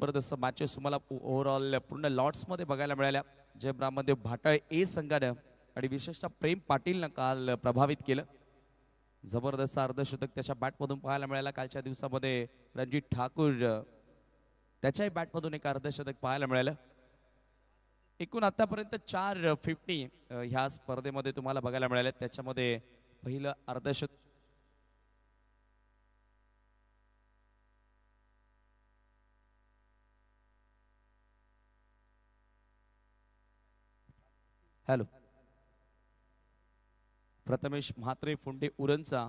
जबरदस्त मॅचेस तुम्हाला ओव्हरऑल पूर्ण मध्ये बघायला मिळाल्या जय ब्रामदेव भाटाळ ए संघानं आणि विशेषतः प्रेम पाटीलनं काल प्रभावित केलं जबरदस्त अर्धशतक त्याच्या बॅटमधून पाहायला मिळाला कालच्या दिवसामध्ये रणजित ठाकूर त्याच्याही बॅटमधून एक अर्धशतक पाहायला मिळालं एकूण आतापर्यंत चार फिफ्टी ह्या स्पर्धेमध्ये तुम्हाला बघायला मिळाल्या त्याच्यामध्ये पहिलं अर्धशतक हॅलो प्रथमेश म्हात्रे फुंडे उरणचा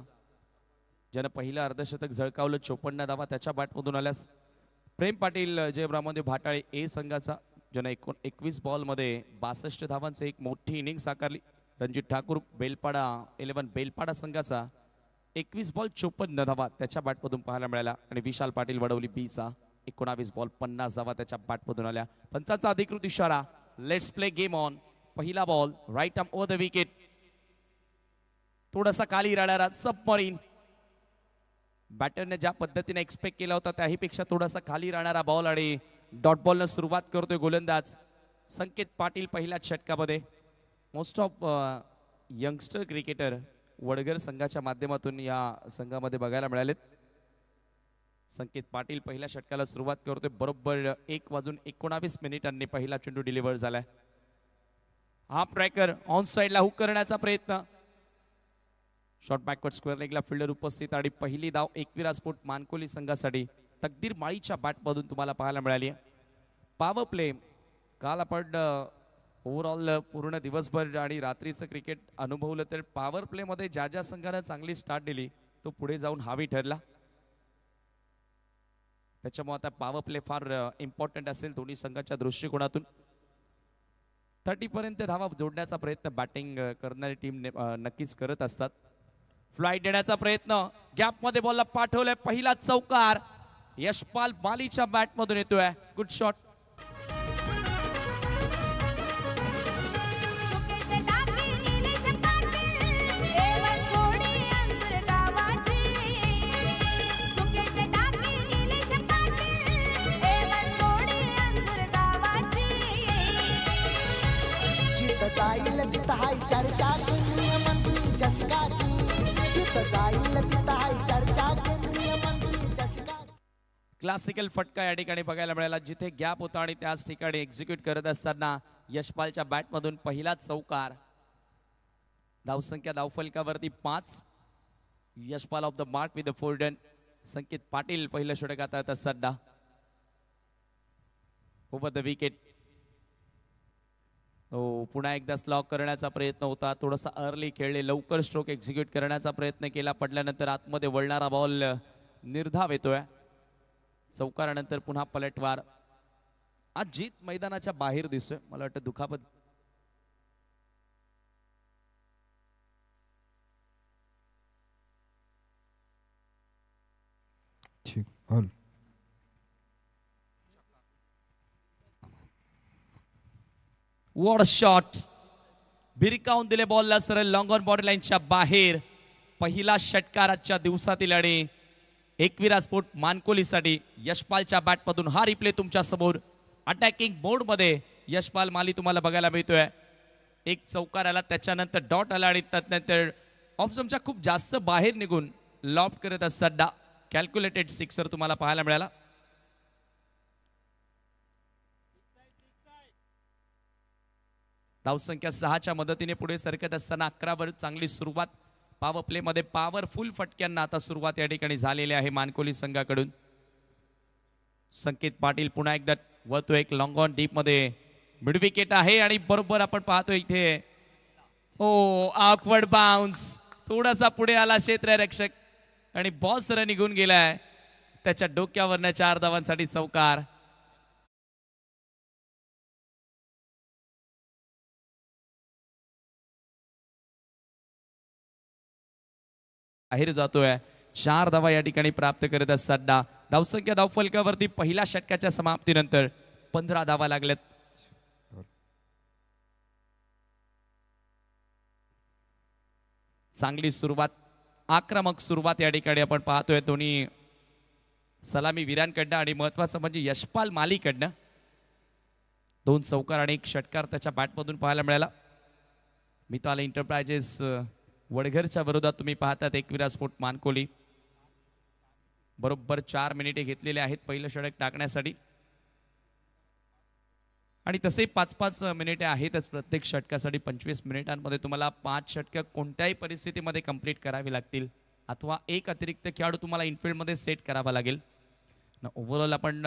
ज्यानं पहिलं अर्धशतक झळकावलं चोपन्न धावा त्याच्या बॅटमधून आल्यास प्रेम पाटील जय भाटाळे ए संघाचा ज्यानं एकोण एकवीस बॉलमध्ये बासष्ट धावांचं एक मोठी इनिंग साकारली रणजित ठाकूर बेलपाडा इलेव्हन बेलपाडा संघाचा एकवीस बॉल चोपन्न धावा त्याच्या बॅटमधून पाहायला मिळाला आणि विशाल पाटील वडवली बीचा एकोणावीस बॉल पन्नास धावा त्याच्या बॅटमधून आल्या पंचाचा अधिकृत इशारा लेट्स प्ले गेम ऑन पहिला ball right arm over the wicket थोडासा खाली राहणारा सबमरीन बॅटरने ज्या पद्धतीने एक्सपेक्ट केला होता त्याहीपेक्षा थोडासा खाली राहणारा बॉल आणि डॉट बॉलनं सुरुवात करतोय गोलंदाज संकेत पाटील पहिल्याच षटकामध्ये most of youngster cricketer Wadgar संघाच्या माध्यमातून या संघामध्ये बघायला मिळालेत संकेत पाटील पहिल्या षटकाला सुरुवात करतोय बरोबर एक वाजून एकोणावीस मिनिटांनी पहिला चेंडू डिलिव्हर झालाय हा ट्रॅकर ऑन साईडला हुक करण्याचा प्रयत्न शॉर्ट बॅकवर्ड स्क्वेअर लेगला फिल्डर उपस्थित आणि पहिली धाव एकविरा स्पोर्ट मानकोली संघासाठी तकदीर माळीच्या बॅटमधून तुम्हाला पाहायला मिळाली पावर प्ले काल आपण ओव्हरऑल पूर्ण दिवसभर आणि रात्रीचं क्रिकेट अनुभवलं तर पॉवर प्लेमध्ये ज्या ज्या संघानं चांगली स्टार्ट दिली तो पुढे जाऊन हावी ठरला त्याच्यामुळे आता पॉवर प्ले फार इम्पॉर्टंट असेल दोन्ही संघाच्या दृष्टिकोनातून थर्टीपर्यंत धावा जोडण्याचा प्रयत्न बॅटिंग करणारी टीम नक्कीच करत असतात फ्लाईट देण्याचा प्रयत्न गॅपमध्ये बॉलला पाठवलाय पहिला चौकार यशपाल बालीच्या मधून येतोय गुड शॉट क्लासिकल फटका या ठिकाणी बघायला मिळाला जिथे गॅप होता आणि त्याच ठिकाणी एक्झिक्यूट करत असताना यशपालच्या बॅटमधून पहिला चौकार धावसंख्या धावफलकावरती पाच Yashpal off the mark with the फोर्डन संकेत पाटील पहिलं षटकात आता सड्डा ओव्हर द विकेट हो पुन्हा एकदा स्लॉक करण्याचा प्रयत्न होता थोडासा अर्ली खेळले लवकर स्ट्रोक एक्झिक्यूट करण्याचा प्रयत्न केला पडल्यानंतर आतमध्ये वळणारा बॉल निर्धाव येतोय चौकारानंतर पुन्हा पलटवार आज जीत मैदानाच्या बाहेर दिसतोय मला वाटतं दुखापत वॉड शॉट भिरकावून दिले बॉलला सरळ लॉंग ऑन बॉर्डर लाईनच्या बाहेर पहिला षटकाराच्या दिवसातील आणि एकविरा स्पोर्ट मानकोलीसाठी यशपालच्या बॅटमधून हा रिप्ले तुमच्या समोर अटॅकिंग मोडमध्ये यशपाल माली तुम्हाला बघायला मिळतोय एक चौकार आला त्याच्यानंतर डॉट आला आणि त्यानंतर ऑप्शनच्या खूप जास्त बाहेर निघून लॉफ्ट करत असताना कॅल्क्युलेटेड सिक्सर तुम्हाला पाहायला मिळाला धावसंख्या सहाच्या मदतीने पुढे सरकत असताना वर चांगली सुरुवात पावर प्लेमध्ये पॉवरफुल फटक्यांना आता सुरुवात या ठिकाणी झालेली आहे मानकोली संघाकडून संकेत पाटील पुन्हा एकदा वळतो एक लॉंग ऑन डीपमध्ये मिडविकेट आहे आणि बरोबर आपण पाहतो इथे ओ ऑकवर्ड बाउन्स थोडासा पुढे आला रक्षक आणि बॉस सर निघून गेलाय त्याच्या डोक्यावरनं चार धावांसाठी चौकार बाहेर जातोय चार धावा या ठिकाणी प्राप्त करत असताना धावसंख्या धावफलकावरती पहिल्या षटकाच्या समाप्तीनंतर पंधरा धावा लागल्यात चांगली सुरुवात आक्रमक सुरुवात या ठिकाणी आपण पाहतोय दोन्ही सलामी वीरांकडनं आणि महत्वाचं म्हणजे यशपाल मालीकडनं दोन चौकार आणि एक षटकार त्याच्या बॅटमधून पाहायला मिळाला मिताल एंटरप्राइजेस वडघरच्या विरोधात तुम्ही पाहतात एकविरा स्फोट मानकोली बरोबर चार मिनिटे घेतलेले आहेत पहिलं षडक टाकण्यासाठी आणि तसे पाच पाच मिनिटे आहेतच प्रत्येक षटकासाठी पंचवीस मिनिटांमध्ये तुम्हाला पाच षटकं कोणत्याही परिस्थितीमध्ये कंप्लीट करावी लागतील अथवा एक अतिरिक्त खेळाडू तुम्हाला इनफिल्डमध्ये सेट करावा लागेल ना ओव्हरऑल आपण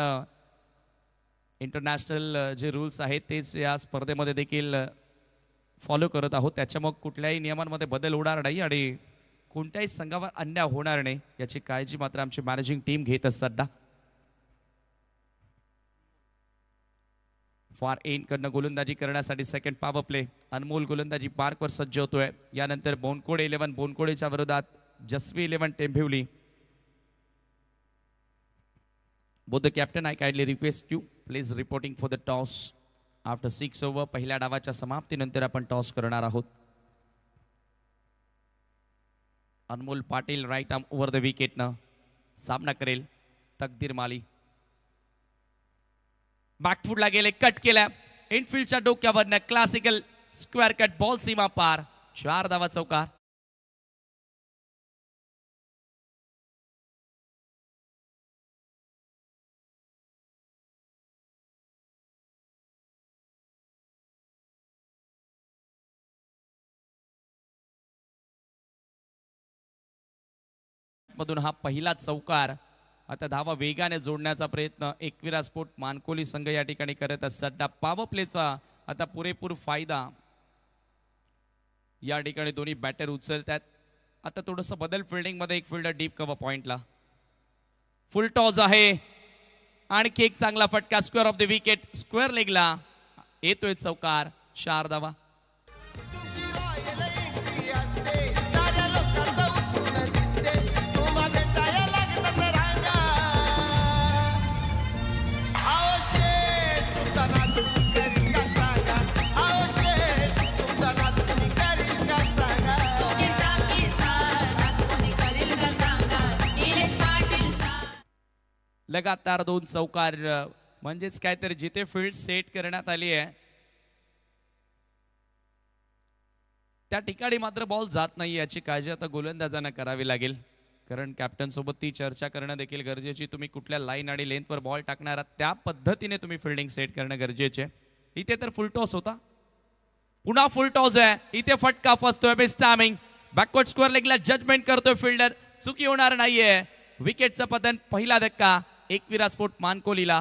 इंटरनॅशनल जे रूल्स आहेत तेच या स्पर्धेमध्ये देखील फॉलो करत आहोत मग कुठल्याही नियमांमध्ये बदल होणार नाही आणि कोणत्याही संघावर अन्याय होणार नाही याची काळजी मात्र आमची मॅनेजिंग टीम घेत सध्या फार कडनं गोलंदाजी करण्यासाठी सेकंड पावर प्ले अनमोल गोलंदाजी पार्कवर सज्ज होतोय यानंतर बोनकोडे इलेव्हन बोनकोडेच्या विरोधात जसवी इलेव्हन टेंभिवली बोध captain I kindly request you please reporting for the toss after six over पहिल्या डावाच्या समाप्तीनंतर आपण टॉस करणार आहोत Anmol Patil right arm over the विकेटनं सामना करेल तकदीर माली बॅकफूटला गेले कट केल्या इनफिल्डच्या डोक्यावरनं क्लासिकल स्क्वेअर कट बॉल सीमा पार चार धावा चौकार मधून हा पहिला चौकार आता धावा वेगाने जोडण्याचा प्रयत्न एकविरा स्फोट मानकोली संघ या ठिकाणी करत असताना पाव प्लेचा आता पुरेपूर फायदा या ठिकाणी दोन्ही बॅटर उचलतात आता थोडंसं बदल मध्ये एक फिल्डर डीप कव्हर पॉइंटला फुल टॉस आहे आणखी एक चांगला फटका square off the wicket square लेगला येतोय चौकार चार धावा लगातार दोन चौकार म्हणजेच काय तर जिथे फील्ड सेट करण्यात आली आहे त्या ठिकाणी मात्र बॉल जात नाही याची काळजी आता गोलंदाजांना करावी लागेल कारण कॅप्टन सोबत ती चर्चा करणं देखील गरजेची तुम्ही कुठल्या लाईन आणि लेंथवर बॉल आहात त्या पद्धतीने तुम्ही फिल्डिंग सेट करणं गरजेचे इथे तर फुल टॉस होता पुन्हा फुल टॉस आहे इथे फटका फसतोय बेस्ट स्टॅमिंग बॅकवर्ड स्क्वेअर लेगला जजमेंट करतोय फिल्डर चुकी होणार नाहीये विकेटचं पतन पहिला धक्का एकवीरा स्पोर्ट मानकोलीला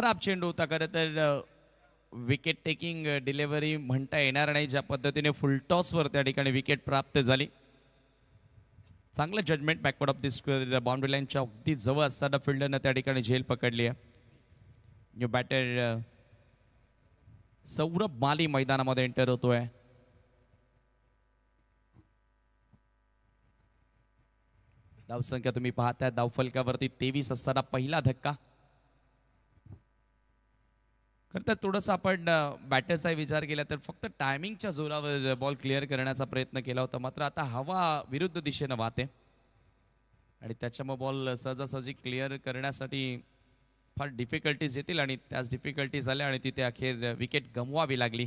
खराब चेंडू होता खरं तर विकेट टेकिंग डिलेवरी म्हणता येणार नाही ज्या पद्धतीने फुलटॉसवर त्या ठिकाणी विकेट प्राप्त झाली चांगलं judgement backward off the square boundary लाईनच्या अगदी जवळ असताना फिल्डरनं त्या ठिकाणी झेल पकडली आहे बॅटर सौरभ माली मैदानामध्ये एंटर होतोय धावसंख्या तुम्ही पाहताय धावफलकावरती तेवीस असताना पहिला धक्का खर तर थोडंसं आपण बॅटरचा विचार केला तर फक्त टायमिंगच्या जोरावर बॉल क्लिअर करण्याचा प्रयत्न केला होता मात्र आता हवा विरुद्ध दिशेनं वाहते आणि त्याच्यामुळे बॉल सहजासहजी क्लिअर करण्यासाठी फार डिफिकल्टीज येतील आणि त्याच डिफिकल्टीज आल्या आणि तिथे अखेर विकेट गमवावी लागली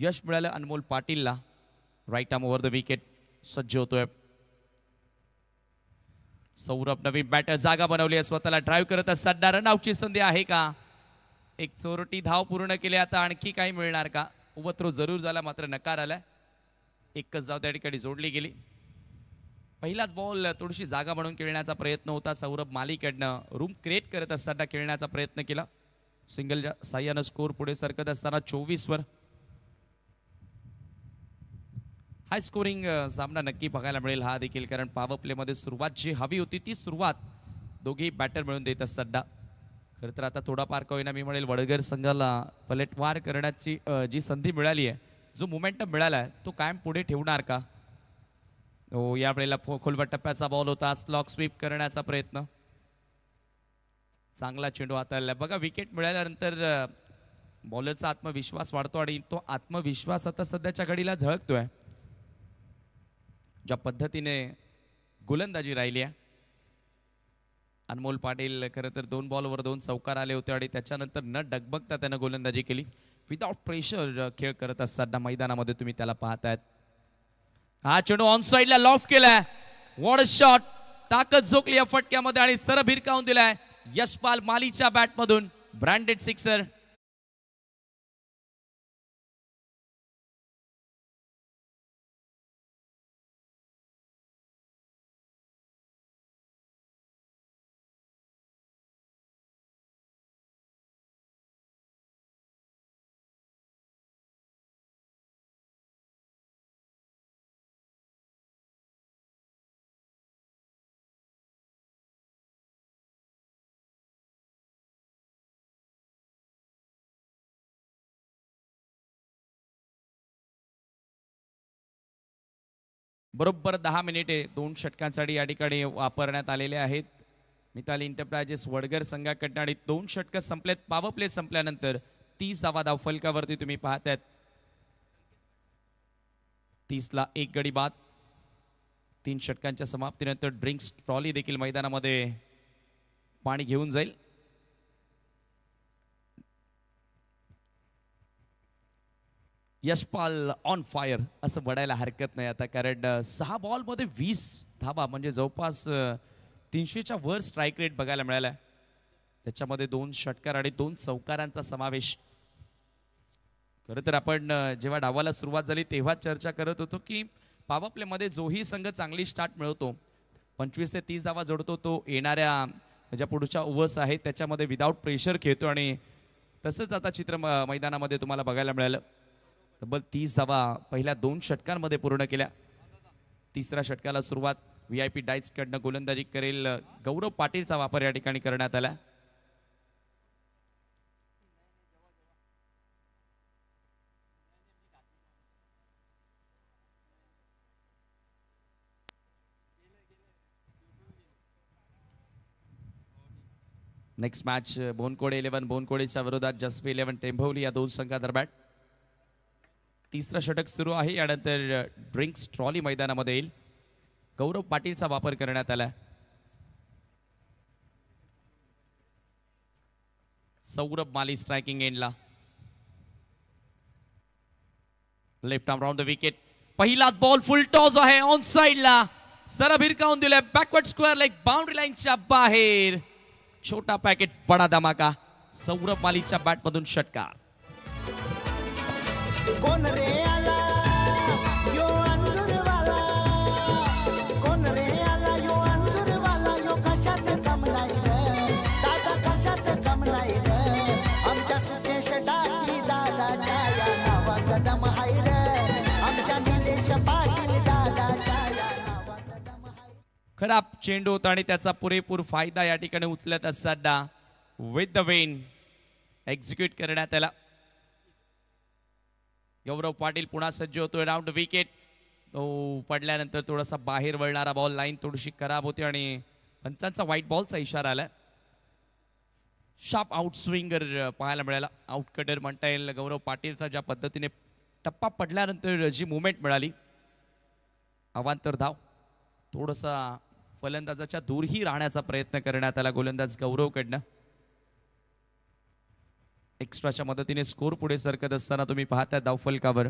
यश मिळालं अनमोल पाटीलला right arm over the wicket सज्ज होतोय सौरभ नवीन बॅटर जागा बनवली आहे स्वतःला ड्राईव्ह करत असताना रनआउटची संधी आहे का एक चोरटी धाव पूर्ण केली आता आणखी काही मिळणार का उभत्रो जरूर झाला मात्र नकार आला एकच धाव त्या ठिकाणी जोडली गेली पहिलाच बॉल थोडीशी जागा म्हणून खेळण्याचा प्रयत्न होता सौरभ मालिकडनं रूम क्रिएट करत असताना खेळण्याचा प्रयत्न केला सिंगल साह्यानं स्कोर पुढे सरकत असताना चोवीसवर हाय स्कोरिंग सामना नक्की बघायला मिळेल हा देखील कारण पावर प्लेमध्ये सुरुवात जी हवी होती ती सुरुवात दोघी बॅटर मिळून देत असताना खरं तर आता थोडा पार्क होईना मी म्हणेल वडगर संघाला पलटवार करण्याची जी संधी मिळाली आहे जो मोमेंटम मिळाला आहे तो कायम पुढे ठेवणार का हो या वेळेला खोलवर टप्प्याचा बॉल होता स्लॉक स्वीप करण्याचा प्रयत्न चांगला चेंडू हाताळला बघा विकेट मिळाल्यानंतर बॉलरचा आत्मविश्वास वाढतो आणि तो आत्मविश्वास आता सध्याच्या घडीला झळकतोय ज्या पद्धतीने गोलंदाजी राहिली आहे अनमोल पाटील खरं तर दोन बॉलवर दोन चौकार आले होते आणि त्याच्यानंतर न डगबगता त्यानं गोलंदाजी केली विदाउट प्रेशर खेळ करत असताना मैदानामध्ये तुम्ही त्याला पाहतायत हा चेंडू ऑन साईडला लॉफ केलाय वॉड शॉट ताकद झोकली या फटक्यामध्ये आणि सर भिरकावून दिलाय यशपाल मालीच्या बॅटमधून ब्रँडेड सिक्सर बरोबर दहा मिनिटे दोन षटकांसाठी या ठिकाणी वापरण्यात आलेले आहेत मिताली इंटरप्रायजेस वडगर संघाकडनं आणि दोन षटकं संपलेत पावर प्ले संपल्यानंतर तीस धावा फलकावरती तुम्ही पाहतायत तीसला एक गडी बाद तीन षटकांच्या समाप्तीनंतर ड्रिंक्स ट्रॉली देखील मैदानामध्ये पाणी घेऊन जाईल यशपाल ऑन फायर असं म्हणायला हरकत नाही आता कारण सहा बॉलमध्ये वीस धाबा म्हणजे जवळपास तीनशेच्या वर स्ट्राईक रेट बघायला मिळाला त्याच्यामध्ये दोन षटकार आणि दोन चौकारांचा समावेश खरं तर आपण जेव्हा डावाला सुरुवात झाली तेव्हा चर्चा करत होतो की मध्ये जोही संघ चांगली स्टार्ट मिळवतो पंचवीस ते तीस धावा जोडतो तो येणाऱ्या ज्या पुढच्या ओव्हर्स आहेत त्याच्यामध्ये विदाऊट प्रेशर खेळतो आणि तसंच आता चित्र मैदानामध्ये तुम्हाला बघायला मिळालं तब्बल तीस धावा पहिल्या दोन षटकांमध्ये पूर्ण केल्या तिसऱ्या षटकाला सुरुवात व्ही आय पी गोलंदाजी करेल गौरव पाटीलचा वापर या ठिकाणी करण्यात आला नेक्स्ट मॅच बोनकोडे इलेव्हन बोनकोडेच्या विरोधात जसवी इलेव्हन टेंभवली या दोन संघादरम्यान तिसरा षटक सुरू आहे यानंतर ड्रिंक्स ट्रॉली मैदानामध्ये येईल गौरव पाटीलचा वापर करण्यात आला सौरभ माली स्ट्रायकिंग एंडला left arm round the wicket पहिला बॉल फुल टॉस आहे ऑन साइडला सरा भिरकावून दिलाय बॅकवर्ड स्क्वेअर लाईक बाउंड्री लाईनच्या बाहेर छोटा पॅकेट बडा धमाका सौरभ मालीच्या बॅटमधून षटकार चेंडू होता आणि त्याचा पुरेपूर फायदा या ठिकाणी उचलत असताना विथ द वेन एक्झिक्यूट करण्यात आला गौरव पाटील पुन्हा सज्ज होतोय राऊंड विकेट तो पडल्यानंतर थोडासा बाहेर वळणारा बॉल लाईन थोडीशी खराब होती आणि पंचांचा व्हाईट बॉलचा इशारा आला शार्प आउट स्विंगर पाहायला मिळाला आउट कटर म्हणता येईल गौरव पाटीलचा ज्या पद्धतीने टप्पा पडल्यानंतर जी मुवमेंट मिळाली अवांतर धाव थोडंसं फलंदाजाच्या दूरही राहण्याचा प्रयत्न करण्यात आला गोलंदाज गौरवकडनं एक्स्ट्राच्या मदतीने स्कोर पुढे सरकत असताना तुम्ही पाहताय धावफलकावर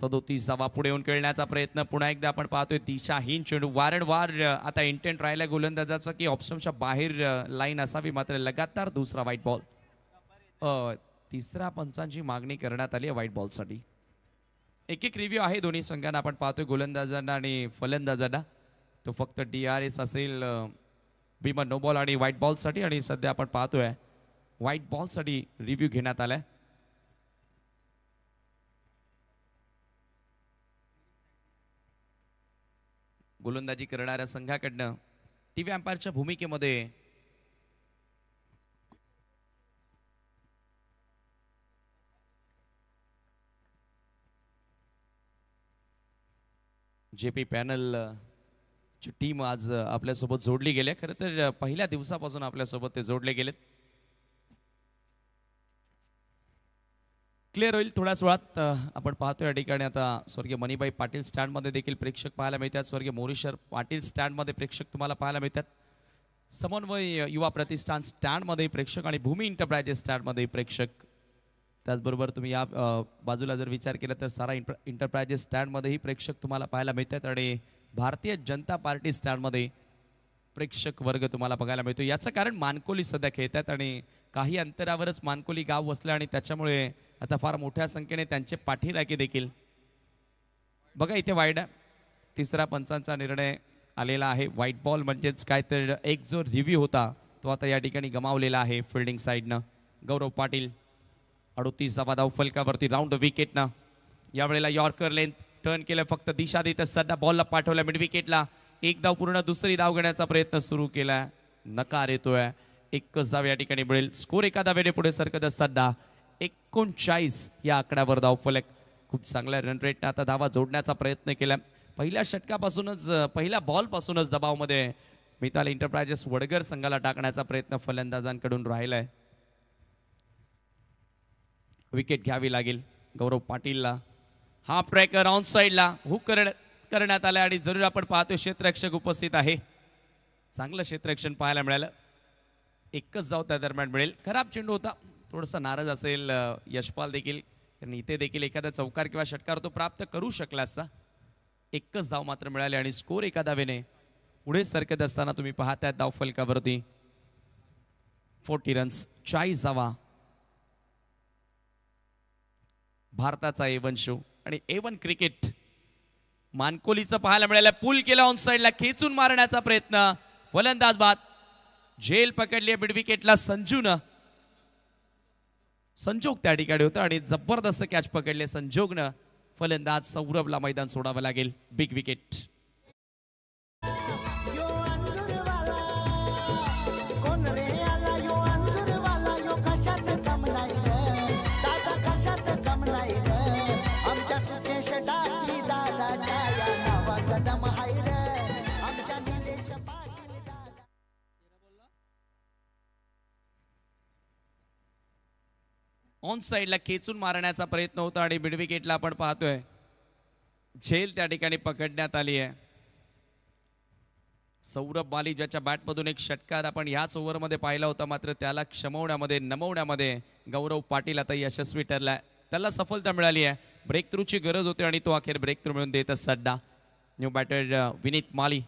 सदोतीस पुढे येऊन खेळण्याचा प्रयत्न पुन्हा एकदा आपण पाहतोय दिशाहीन चेंडू वारंवार आता इंटेंट राहिला गोलंदाजाचा की ऑप्शनच्या बाहेर लाईन असावी मात्र लगातार दुसरा व्हाईट बॉल तिसरा पंचांची मागणी करण्यात आली आहे व्हाईट बॉलसाठी एक एक रिव्ह्यू आहे दोन्ही संघांना आपण पाहतोय गोलंदाजांना आणि फलंदाजांना तो फक्त डी आर एस असेल विमा नो बॉल आणि व्हाईट बॉलसाठी आणि सध्या आपण पाहतोय व्हाईट बॉलसाठी रिव्ह्यू घेण्यात आलाय गोलंदाजी करणाऱ्या संघाकडनं टी व्ही अंपायरच्या भूमिकेमध्ये जे पी पॅनलची टीम आज आपल्यासोबत जोडली गेली खरं तर पहिल्या दिवसापासून आपल्यासोबत ते जोडले गेलेत क्लिअर होईल थोड्याच वेळात आपण पाहतो या ठिकाणी आता स्वर्गीय मणिबाई पाटील स्टँडमध्ये देखील प्रेक्षक पाहायला मिळतात स्वर्गीय मोरेश्वर पाटील स्टँडमध्ये प्रेक्षक तुम्हाला पाहायला मिळतात समन्वय युवा प्रतिष्ठान स्टँडमध्ये प्रेक्षक आणि भूमी इंटरप्राइजेस स्टँडमध्ये प्रेक्षक त्याचबरोबर तुम्ही या बाजूला जर विचार केला तर सारा इंटर इंटरप्रायजेस स्टँडमध्येही प्रेक्षक तुम्हाला पाहायला मिळतात आणि भारतीय जनता पार्टी स्टँडमध्ये प्रेक्षक वर्ग तुम्हाला बघायला मिळतो याचं कारण मानकोली सध्या खेळतात आणि काही अंतरावरच मानकोली गाव वसलं आणि त्याच्यामुळे आता फार मोठ्या संख्येने त्यांचे पाठीराखे देखील बघा इथे वाईट तिसरा पंचांचा निर्णय आलेला आहे व्हाईट बॉल म्हणजेच काय तर एक जो रिव्ह्यू होता तो आता या ठिकाणी गमावलेला आहे फिल्डिंग साईडनं गौरव पाटील धावा धाव फलकावरती राऊंड विकेटनं यावेळेला यॉर्कर लेन टर्न केलं फक्त दिशा देत सध्या बॉलला पाठवला मिड विकेटला एक धाव पूर्ण दुसरी धाव घेण्याचा प्रयत्न सुरू केला नकार येतोय एकच धाव या ठिकाणी मिळेल स्कोर एका धावेने पुढे सरकत सध्या एकोणचाळीस या आकड्यावर धाव फलक खूप चांगल्या रन रेटने आता धावा जोडण्याचा प्रयत्न केला पहिल्या षटकापासूनच पहिल्या बॉलपासूनच दबावमध्ये मिताल एंटरप्राइजेस वडगर संघाला टाकण्याचा प्रयत्न फलंदाजांकडून राहिला आहे विकेट घ्यावी लागेल गौरव पाटीलला हा ट्रॅक राऊंड साईडला हुक करण्यात आला आणि जरूर आपण पाहतो क्षेत्ररक्षक उपस्थित आहे चांगलं क्षेत्ररक्षण पाहायला मिळालं एकच जाव त्या दरम्यान मिळेल खराब चेंडू होता थोडासा नाराज असेल यशपाल देखील कारण इथे देखील एखादा चौकार किंवा षटकार तो प्राप्त करू शकला असता एकच धाव मात्र मिळाले आणि स्कोर एका धावेने पुढे सरकत असताना तुम्ही पाहताय धाव फलकावरती फोर्टी रन्स चाळीस धावा भारताचा एवन शो आणि एवन क्रिकेट मानकोलीचं पाहायला मिळालं पूल केला ऑन साईडला खेचून मारण्याचा प्रयत्न फलंदाज बाद झेल पकडली विकेटला संजून संजोग त्या ठिकाणी होता आणि जबरदस्त कॅच पकडले संजोगनं फलंदाज सौरभला मैदान सोडावं लागेल बिग विकेट ऑन साईडला खेचून मारण्याचा प्रयत्न होता आणि मिडविकेटला आपण पाहतोय झेल त्या ठिकाणी पकडण्यात आली आहे सौरभ माली ज्याच्या बॅटमधून एक षटकार आपण याच ओव्हरमध्ये पाहिला होता मात्र त्याला क्षमवण्यामध्ये नमवण्यामध्ये गौरव पाटील आता यशस्वी ठरलाय त्याला सफलता मिळाली आहे ब्रेक थ्रूची गरज होती आणि तो अखेर ब्रेक थ्रू मिळून देत सड्डा new batter uh, Vineet Mali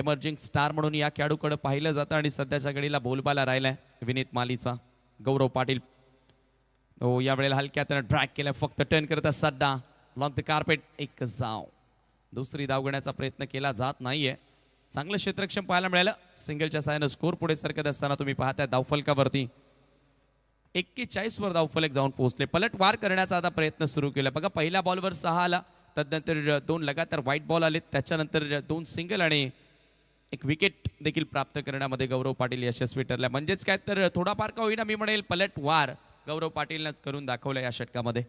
emerging star म्हणून या खेळाडूकडे पाहिलं जातं आणि सध्याच्या घडीला बोलबाला राहिलाय विनीत मालीचा गौरव पाटील ओ हो, या वेळेला हलक्या त्यानं ड्रॅग केलं फक्त टर्न करत सड्डा लॉन्ग द कार्पेट एक जाव दुसरी धाव घेण्याचा प्रयत्न केला जात नाहीये चांगलं क्षेत्रक्षम पाहायला मिळालं सिंगलच्या सायनं स्कोर पुढे सरकत असताना तुम्ही पाहताय धावफलकावरती वर धावफलक जाऊन पोहोचले पलटवार करण्याचा आता प्रयत्न सुरू केला बघा पहिल्या बॉलवर सहा आला त्यानंतर दोन लगातार व्हाईट बॉल आले त्याच्यानंतर दोन सिंगल आणि एक विकेट देखील प्राप्त करण्यामध्ये गौरव पाटील यशस्वी ठरला म्हणजेच काय तर थोडाफार का होईना मी म्हणेल पलटवार गौरव पाटीलनंच करून दाखवलं या षटकामध्ये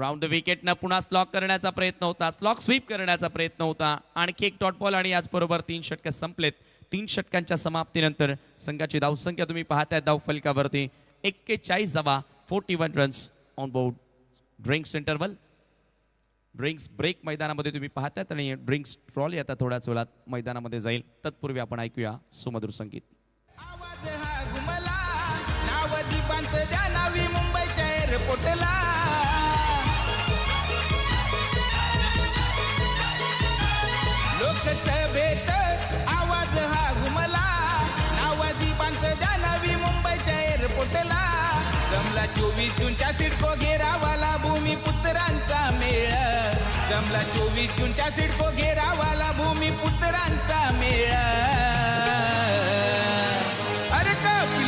राऊंड द विकेटनं पुन्हा स्लॉक करण्याचा प्रयत्न होता स्लॉक स्वीप करण्याचा प्रयत्न होता आणखी एक डॉट बॉल आणि याचबरोबर तीन षटक संपलेत तीन षटकांच्या समाप्तीनंतर संघाची धावसंख्या तुम्ही पाहताय धाव फलकावरती एक्केचाळीस जवा forty one runs on board drinks interval drinks break मैदानामध्ये तुम्ही पाहतायत आणि ड्रिंक्स ट्रॉली आता थोड्याच वेळात मैदानामध्ये जाईल तत्पूर्वी आपण ऐकूया सुमधुर संगीत माणसं द्या नावी मुंबईच्या एअरपोर्टला लोकसभेत आवाज हा घुमला नावाजी माणसं द्या नावी मुंबईच्या एअरपोर्टला जमला चोवीस जूनच्या सिडको घेरावाला भूमिपुत्रांचा मेळ जमला चोवीस जूनच्या सिडको घेरावाला भूमिपुत्रांचा मेळ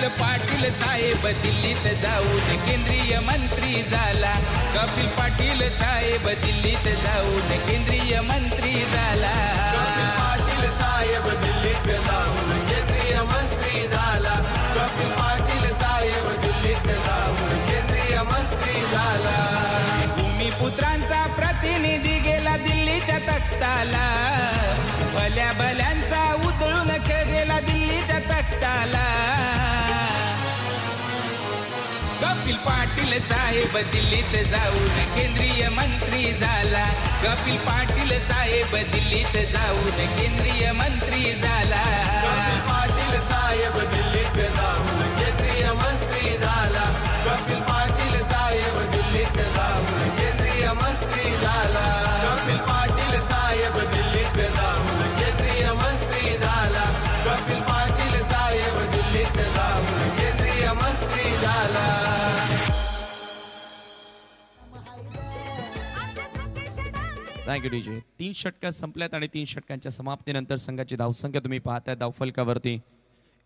कपिल पाटील साहेब दिल्लीत जाऊन केंद्रीय मंत्री झाला कपिल पाटील साहेब दिल्लीत जाऊन केंद्रीय मंत्री झाला कपिल पाटील साहेब दिल्लीत जाऊन केंद्रीय मंत्री झाला कपिल पाटील साहेब दिल्लीत जाऊन केंद्रीय मंत्री झाला पुत्रांचा प्रतिनिधी गेला दिल्लीच्या तख्ताला भल्या भल्यांचा उतळून खेळेला दिल्लीच्या तख्ताला कपिल पाटील साहेब दिल्लीत जाऊ केंद्रीय मंत्री झाला कपिल पाटील साहेब दिल्लीत जाऊ केंद्रीय मंत्री झाला कपिल पाटील साहेब दिल्लीत जाऊ थँक्यू यू तीन षटक संपल्यात आणि तीन षटकांच्या समाप्तीनंतर संघाची धावसंख्या तुम्ही पाहताय धावफलकावरती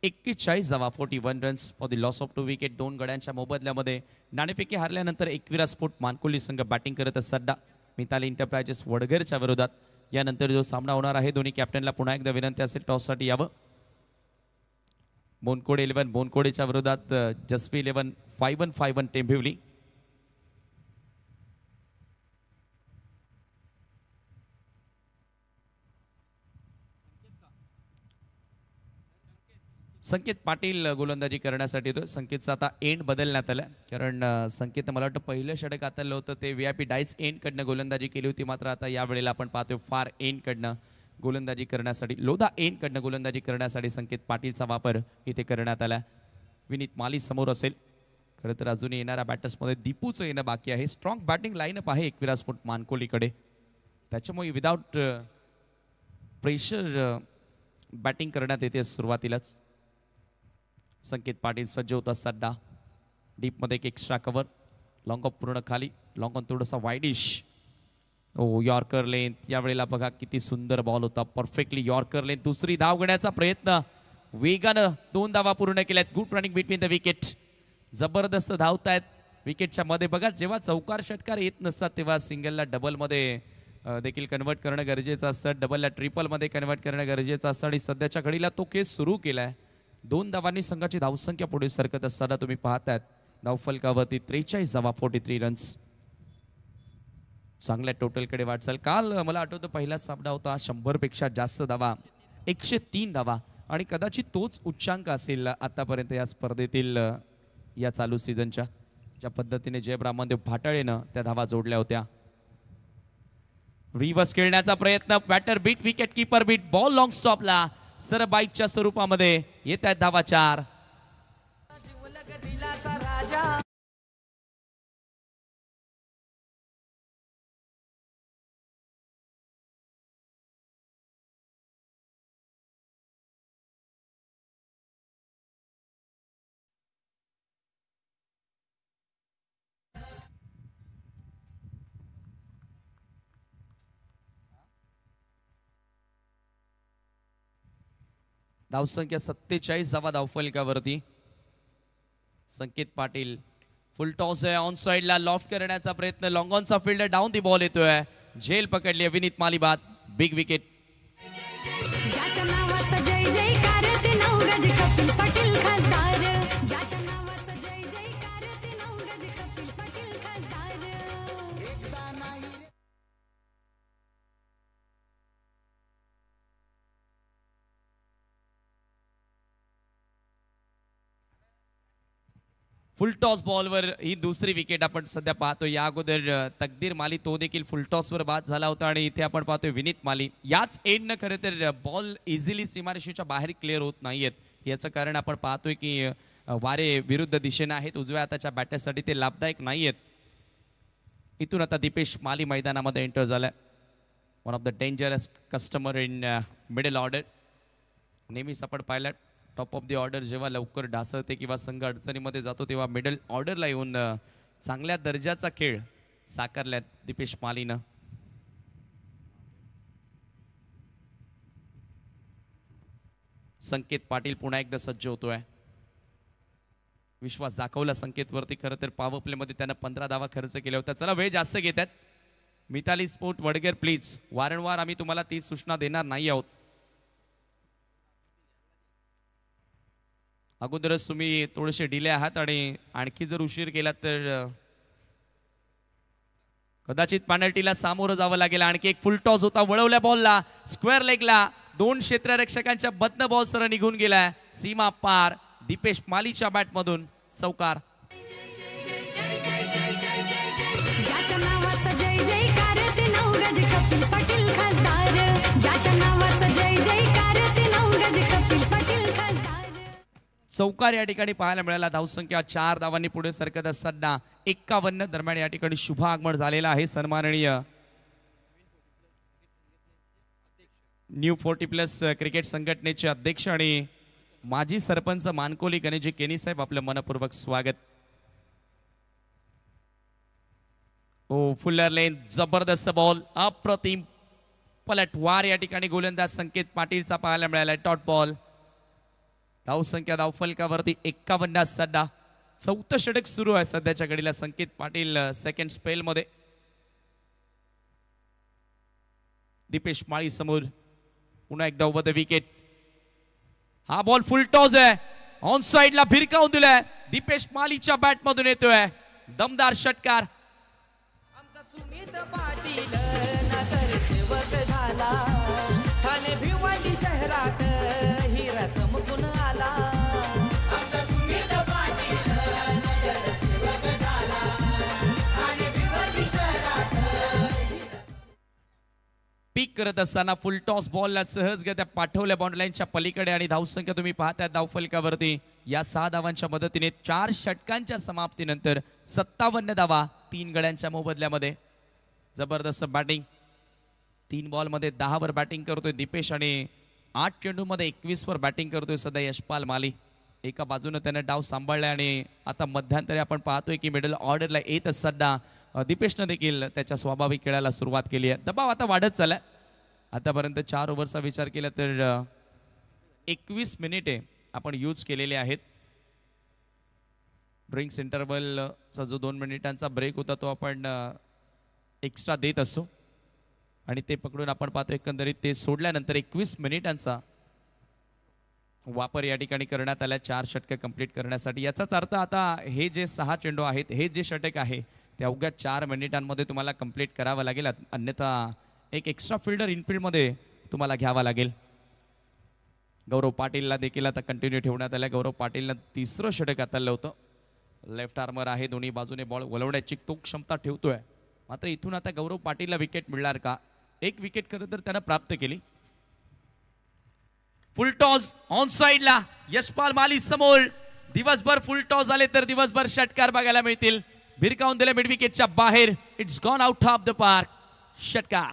एक्केचाळीस जावा forty one runs for the loss of two wicket दोन गड्यांच्या मोबदल्यामध्ये नाणेफेकी हारल्यानंतर एकविरा स्फोट मानकोली संघ बॅटिंग करत असताना मिताली इंटरप्रायजेस वडगरच्या विरोधात यानंतर जो सामना होणार आहे दोन्ही कॅप्टनला पुन्हा एकदा विनंती असेल टॉससाठी यावं बोनकोडे इलेव्हन बोनकोडेच्या विरोधात Jaswi eleven five one five one Tembhivali Sanket Patil गोलंदाजी करण्यासाठी तो संकेतचं आता एंड बदलण्यात आलं कारण संकेत मला वाटतं पहिलं षटक आतलं होतं ते व्ही आय पी डायस एंडकडनं गोलंदाजी केली होती मात्र आता यावेळेला आपण पाहतोय फार एंडकडनं गोलंदाजी करण्यासाठी लोधा एंडकडनं गोलंदाजी करण्यासाठी संकेत पाटीलचा वापर इथे करण्यात आला विनीत माली समोर असेल खरं तर अजून येणाऱ्या बॅटर्समध्ये दीपूचं येणं बाकी आहे स्ट्रॉंग बॅटिंग लाईनअप आहे एक फुट मानकोलीकडे त्याच्यामुळे विदाऊट प्रेशर बॅटिंग करण्यात येते सुरुवातीलाच संकेत पाटील सज्ज होत डीप डीपमध्ये एक एक्स्ट्रा कवर लॉंग ऑफ पूर्ण खाली लॉंग ऑन थोडासा वाईडिश ओ यॉर्कर लेंथ यावेळेला बघा किती सुंदर बॉल होता परफेक्टली यॉर्कर लेंथ दुसरी धाव घेण्याचा प्रयत्न वेगानं दोन धावा पूर्ण केल्यात good running between the wicket जबरदस्त धावत आहेत विकेटच्या मध्ये बघा जेव्हा चौकार षटकार येत नसतात तेव्हा सिंगलला डबलमध्ये देखील कन्वर्ट करणं गरजेचं असतं डबलला ट्रिपलमध्ये कन्वर्ट करणं गरजेचं असतं आणि सध्याच्या घडीला तो केस सुरू केला आहे दोन धावांनी संघाची धावसंख्या पुढे सरकत असताना तुम्ही पाहतायत धावफलकावरती त्रेचाळीस धावा फोर्टी थ्री रन्स चांगल्या टोटलकडे वाटचाल काल मला आठवतं पहिलाच सामना होता शंभरपेक्षा जास्त धावा एकशे तीन धावा आणि कदाचित तोच उच्चांक असेल आतापर्यंत या स्पर्धेतील या चालू सीझनच्या ज्या पद्धतीने जय ब्राह्मणदेव भाटाळेनं त्या धावा जोडल्या होत्या रिव्हर्स खेळण्याचा प्रयत्न batter beat wicket keeper beat ball long स्टॉपला सर बाईकच्या स्वरूपामध्ये येत आहेत धावा चार जावा सत्तेचाळीसावा धावफलकावरती संकेत पाटील फुल टॉस आहे ऑन साईडला लॉफ करण्याचा प्रयत्न लॉंगॉनचा फिल्डर डाऊन दी बॉल येतोय झेल पकडली विनीत मालिबात बिग विकेट जय जय फुलटॉस बॉलवर ही दुसरी विकेट आपण सध्या पाहतो या अगोदर तकदीर माली तो देखील फुलटॉसवर बाद झाला होता आणि इथे आपण पाहतोय विनीत माली याच एंडनं खरं तर बॉल इझिली सीमारेषेच्या बाहेर क्लिअर होत नाहीयेत याचं कारण आपण पाहतोय की वारे विरुद्ध दिशेनं आहेत उजव्या हाताच्या बॅटर्ससाठी ते लाभदायक आहेत इथून आता दीपेश माली मैदानामध्ये एंटर झालाय one of the dangerous customer in middle order नेहमीच आपण पाहिलं टॉप ऑफ द ऑर्डर जेव्हा लवकर ढासळते किंवा संघ अडचणीमध्ये जातो तेव्हा मिडल ऑर्डरला येऊन चांगल्या दर्जाचा खेळ साकारल्यात दिपेश मालीनं संकेत पाटील पुन्हा एकदा सज्ज होतोय विश्वास दाखवला संकेतवरती खरं तर पावर प्लेमध्ये त्यानं पंधरा धावा खर्च केल्या होत्या चला वेळ जास्त घेतात मिताली स्पोर्ट वडगेर प्लीज वारंवार आम्ही तुम्हाला ती सूचना देणार नाही आहोत अगोदरच तुम्ही थोडेसे डिले आहात आणि आणखी जर उशीर केला तर कदाचित पॅनल्टीला सामोरं जावं लागेल आणखी एक फुल टॉस होता वळवल्या बॉलला स्क्वेअर लेगला दोन क्षेत्ररक्षकांच्या बदन बॉल सर निघून गेलाय सीमा पार दीपेश मालीच्या बॅटमधून चौकार चौकार या ठिकाणी पाहायला मिळाला धावसंख्या चार धावांनी पुढे सरकत असताना एक्कावन्न दरम्यान या ठिकाणी शुभ आगमन झालेलं आहे सन्माननीय न्यू फोर्टी प्लस क्रिकेट संघटनेचे अध्यक्ष आणि माजी सरपंच मानकोली गणेशजी केनी साहेब आपलं मनपूर्वक स्वागत ओ फुल्लर लेन जबरदस्त बॉल अप्रतिम पलटवार या ठिकाणी गोलंदाज संकेत पाटीलचा पाहायला मिळाला टॉट बॉल संख्या धावसंख्या वरती एक्कावन्नास सड्डा चौथं षटक सुरू आहे सध्याच्या घडीला संकेत पाटील सेकंड स्पेलमध्ये दीपेश माळी समोर पुन्हा एकदा उभं विकेट हा बॉल फुल टॉस आहे ऑन साईडला भिरकावून दिलाय दीपेश मालीच्या बॅट मधून येतोय दमदार षटकार आमचा सुमित पाटील पिक करत असताना फुल टॉस बॉलला सहजगत्या पाठवल्या बॉन्डलाईनच्या पलीकडे आणि धावसंख्या तुम्ही पाहताय धावफलकावरती या सहा धावांच्या मदतीने चार षटकांच्या समाप्तीनंतर सत्तावन्न धावा तीन गड्यांच्या मोबदल्यामध्ये जबरदस्त बॅटिंग तीन बॉलमध्ये दहावर बॅटिंग करतोय दीपेश आणि आठ चेंडूमध्ये एकवीसवर बॅटिंग करतोय सध्या यशपाल माली एका बाजूने त्याने डाव सांभाळला आणि आता मध्यंतरी आपण पाहतोय की मिडल ऑर्डरला येत सध्या दिपेशनं देखील त्याच्या स्वाभाविक खेळायला सुरुवात केली आहे दबाव आता वाढत चालला आतापर्यंत चार ओव्हरचा विचार केला तर एकवीस मिनिटे आपण यूज केलेले आहेत ड्रिंक्स इंटरवलचा जो दोन मिनिटांचा ब्रेक होता तो आपण एक्स्ट्रा देत असो आणि ते पकडून आपण पाहतो एकंदरीत ते सोडल्यानंतर एकवीस मिनिटांचा वापर या ठिकाणी करण्यात आला चार षटकं कंप्लीट करण्यासाठी याचाच अर्थ आता हे जे सहा चेंडू आहेत हे जे षटक आहे ते अवघ्या चार मिनिटांमध्ये तुम्हाला कंप्लीट करावं लागेल अन्यथा एक एक्स्ट्रा फिल्डर इनफिल्डमध्ये तुम्हाला घ्यावा लागेल गौरव पाटीलला देखील आता कंटिन्यू ठेवण्यात आलं गौरव पाटीलनं तिसरं षटक आता होतं लेफ्ट आर्मर आहे दोन्ही बाजूने बॉल वलवण्याची तो क्षमता ठेवतोय मात्र इथून आता गौरव पाटीलला विकेट मिळणार का एक विकेट खरं तर त्यानं प्राप्त केली फुल टॉस ऑन साईडला यशपाल माली समोर दिवसभर फुल टॉस आले तर दिवसभर षटकार बघायला मिळतील Birkaun dele midwicket chap bahir. It's gone out of the park. Shatkar.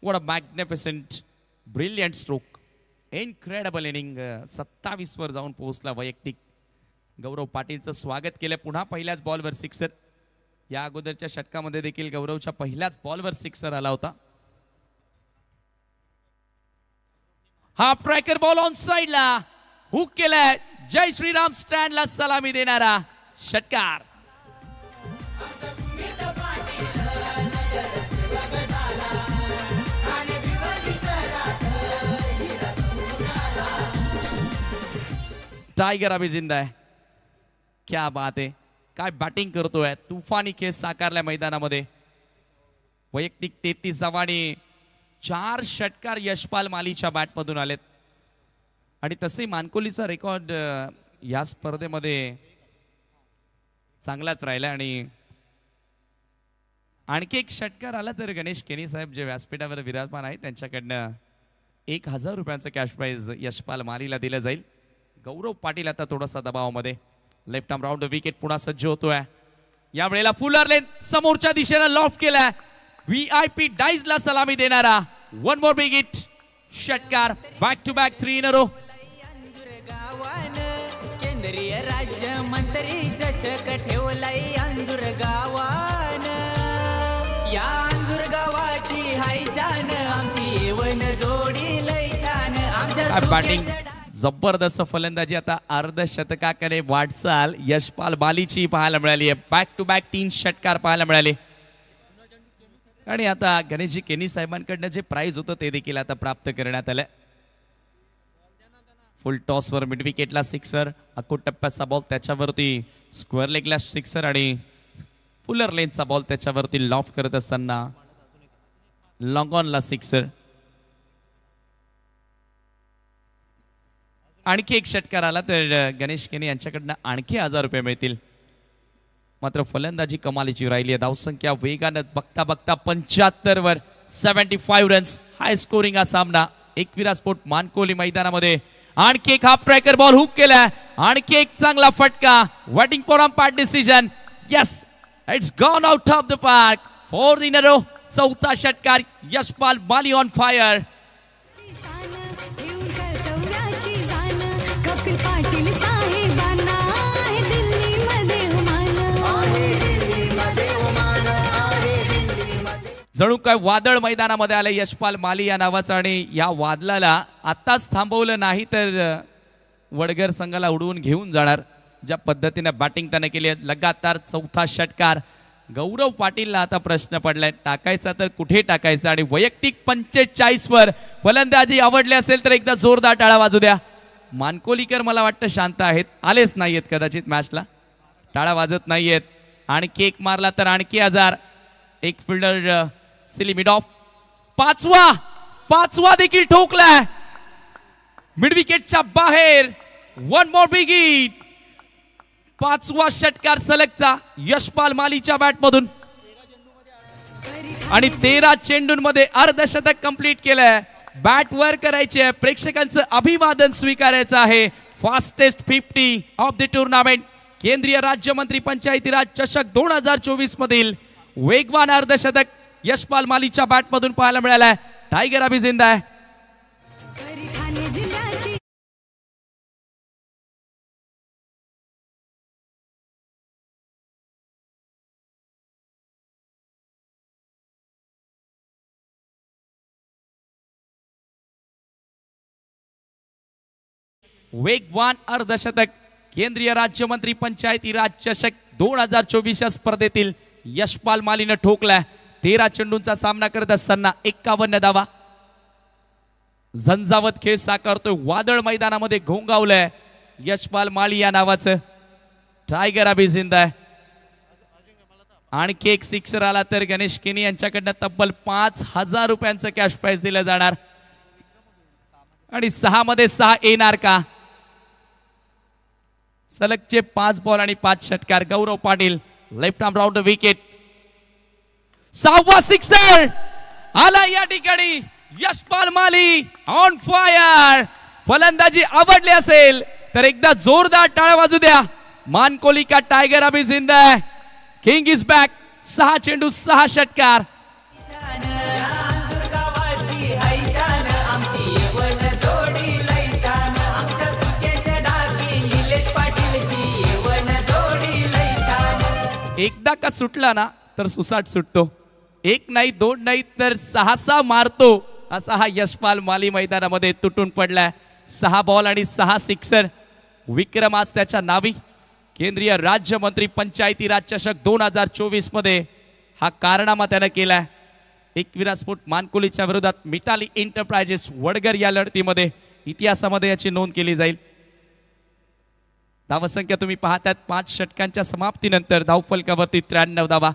What a magnificent, brilliant stroke. Incredible inning वर जाऊन पोहोचला वैयक्तिक गौरव पाटीलचं स्वागत केलं पुन्हा पहिल्याच बॉलवर सिक्सर या अगोदरच्या षटकामध्ये देखील गौरवच्या पहिल्याच बॉलवर सिक्सर आला होता हा ट्रॅकर बॉल ऑन साईडला हुक केलाय जय श्रीराम स्टँडला सलामी देणारा षटकार टायगर अभी जिंदा आहे क्या बात आहे काय बॅटिंग करतोय तुफानी खेस साकारल्या मैदानामध्ये वैयक्तिक तेहतीस जवानी चार षटकार यशपाल मालीच्या बॅटमधून आलेत आणि तसे मानकोलीचा रेकॉर्ड या स्पर्धेमध्ये चांगलाच राहिला आणि आणखी एक षटकार आला तर गणेश केनी साहेब जे व्यासपीठावर विराजमान आहे त्यांच्याकडनं एक हजार रुपयांचं कॅश प्राईज यशपाल मालीला दिलं जाईल गौरव पाटील आता थोडासा दबावामध्ये लेफ्ट आर्म राऊंड विकेट पुन्हा सज्ज होतोय या वेळेला फुलर लेन समोरच्या दिशेनं लॉफ केलाय व्ही आय पी डाईज ला सलामी देणारा वन मोर बिग इट षटकार back to back three in row केंद्रीय राज्य मंत्री चषक ठेवलाय अंजुर गावान या अंजुर गावाची हायशान आमची जोडी लय छान आमच्या जबरदस्त फलंदाजी आता अर्धशतकाकडे वाटचाल यशपाल बालीची पाहायला मिळाली आहे बॅक टू बॅक तीन षटकार पाहायला मिळाले आणि आता गणेशजी केनी साहेबांकडनं जे प्राइज होतं ते देखील आता प्राप्त करण्यात आलं फुल टॉसवर मिडविकेटला सिक्सर अकोट टप्प्याचा बॉल त्याच्यावरती स्क्वेअर लेगला सिक्सर आणि फुलर लेनचा बॉल त्याच्यावरती लॉफ करत असताना लॉंग ऑनला सिक्सर आणखी एक षटकार आला तर गणेश केने यांच्याकडनं आणखी हजार रुपये मिळतील मात्र फलंदाजी कमालीची राहिली आहे धावसंख्या वेगानं बघता बघता पंच्याहत्तर वर seventy five runs high scoring हा सामना एकविरा स्पोर्ट मानकोली मैदानामध्ये आणखी एक हाफ ट्रॅकर बॉल हुक केलाय आणखी एक चांगला फटका waiting for part decision yes it's gone out of the park four in चौथा षटकार यशपाल बाली ऑन फायर जणू काय वादळ मैदानामध्ये आलं यशपाल माली या नावाचं आणि या वादलाला आत्ताच थांबवलं नाही तर वडगर संघाला उडवून घेऊन जाणार ज्या पद्धतीने बॅटिंग त्याने केली आहे लगातार चौथा षटकार गौरव पाटीलला आता प्रश्न पडलाय टाकायचा तर कुठे टाकायचा आणि वैयक्तिक पंचेचाळीसवर वर फलंदाजी आवडली असेल तर एकदा जोरदार टाळा वाजू द्या मानकोलीकर मला वाटतं शांत आहेत आलेच नाहीयेत कदाचित मॅचला टाळा वाजत नाहीयेत आणखी एक मारला तर आणखी आजार एक फिल्डर सिली ऑफ पाचवा पाचवा देखील ठोकलाय मिडविकेटच्या बाहेर वन मोर बिगीट पाचवा षटकार सलगचा यशपाल मालीच्या बॅटमधून आणि तेरा चेंडूंमध्ये अर्धशतक कंप्लीट केलंय बॅट वर करायचे प्रेक्षकांचं अभिवादन स्वीकारायचं आहे fastest fifty of the tournament केंद्रीय राज्यमंत्री पंचायती राज चषक दोन हजार चोवीस मधील वेगवान अर्धशतक यशपाल मालीच्या बॅटमधून पाहायला मिळालाय टायगर अभि जिंदा आहे वेगवान अर्धशतक केंद्रीय राज्यमंत्री पंचायती राज चषक दोन हजार चोवीस या स्पर्धेतील यशपाल मालीनं ठोकलाय तेरा चेंडूंचा सामना करत असताना एक्कावन्न धावा झंझावत खेळ साकारतोय वादळ मैदानामध्ये घोंगावलंय यशपाल माळी या नावाचं टायगर अभिजिंद आहे आणखी एक सिक्सर आला तर गणेश केनी यांच्याकडनं तब्बल पाच हजार रुपयांचं कॅश प्राईज दिलं जाणार आणि सहा मध्ये सहा येणार का सलगचे पाच बॉल आणि पाच षटकार Gaurav Patil left arm the wicket सहावा सिक्सर आला या ठिकाणी यशपाल माली ऑन फायर फलंदाजी आवडली असेल तर एकदा जोरदार टाळ्या वाजू द्या मानकोली का टायगर अभी जिंदा है किंग इज बॅक सहा चेंडू सहा षटकार एकदा का सुटला ना तर सुसाट सुटतो एक नाही दोन नाही तर सहा सहा मारतो असा हा यशपाल माली मैदानामध्ये तुटून पडलाय सहा बॉल आणि सहा सिक्सर विक्रम आज त्याच्या नावी केंद्रीय राज्यमंत्री पंचायती राज चषक दोन हजार चोवीस मध्ये हा कारनामा त्यानं केलाय एकविरा स्फोट मानकुलीच्या विरोधात मिताली एंटरप्राइजेस वडगर या लढतीमध्ये इतिहासामध्ये याची नोंद केली जाईल धावसंख्या तुम्ही पाहतात पाच षटकांच्या समाप्तीनंतर धावफलकावरती त्र्याण्णव धावा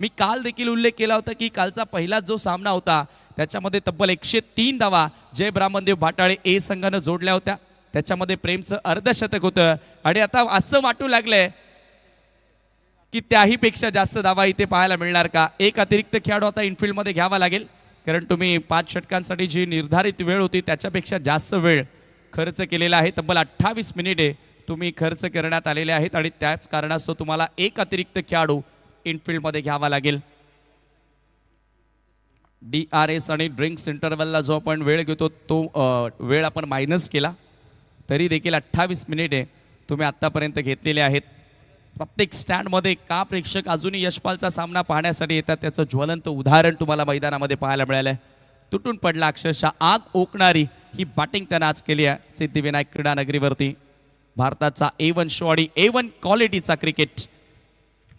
मी काल देखील उल्लेख केला होता की कालचा पहिला जो सामना होता त्याच्यामध्ये तब्बल एकशे तीन धावा जय ब्राह्मणदेव भाटाळे ए संघानं जोडल्या होत्या त्याच्यामध्ये प्रेमचं अर्धशतक होतं आणि आता असं वाटू लागलंय की त्याही पेक्षा जास्त धावा इथे पाहायला मिळणार का एक अतिरिक्त खेळाडू आता इनफिल्डमध्ये घ्यावा लागेल कारण तुम्ही पाच षटकांसाठी जी निर्धारित वेळ होती त्याच्यापेक्षा जास्त वेळ खर्च केलेला आहे तब्बल अठ्ठावीस मिनिटे तुम्ही खर्च करण्यात आलेले आहेत आणि त्याच कारणास्तव तुम्हाला एक अतिरिक्त खेळाडू मध्ये घ्यावा लागेल डी आर एस आणि ड्रिंक्स इंटरवलला जो आपण वेळ घेतो तो वेळ आपण मायनस केला तरी देखील अठ्ठावीस मिनिटे तुम्ही आत्तापर्यंत घेतलेले आहेत प्रत्येक स्टँडमध्ये का प्रेक्षक अजूनही यशपालचा सामना पाहण्यासाठी येतात त्याचं ज्वलंत उदाहरण तुम्हाला मैदानामध्ये पाहायला मिळालं आहे तुटून पडला अक्षरशः आग ओकणारी ही बॅटिंग त्यानं आज केली आहे सिद्धिविनायक क्रीडानगरीवरती भारताचा ए वन शो आणि ए वन क्वालिटीचा क्रिकेट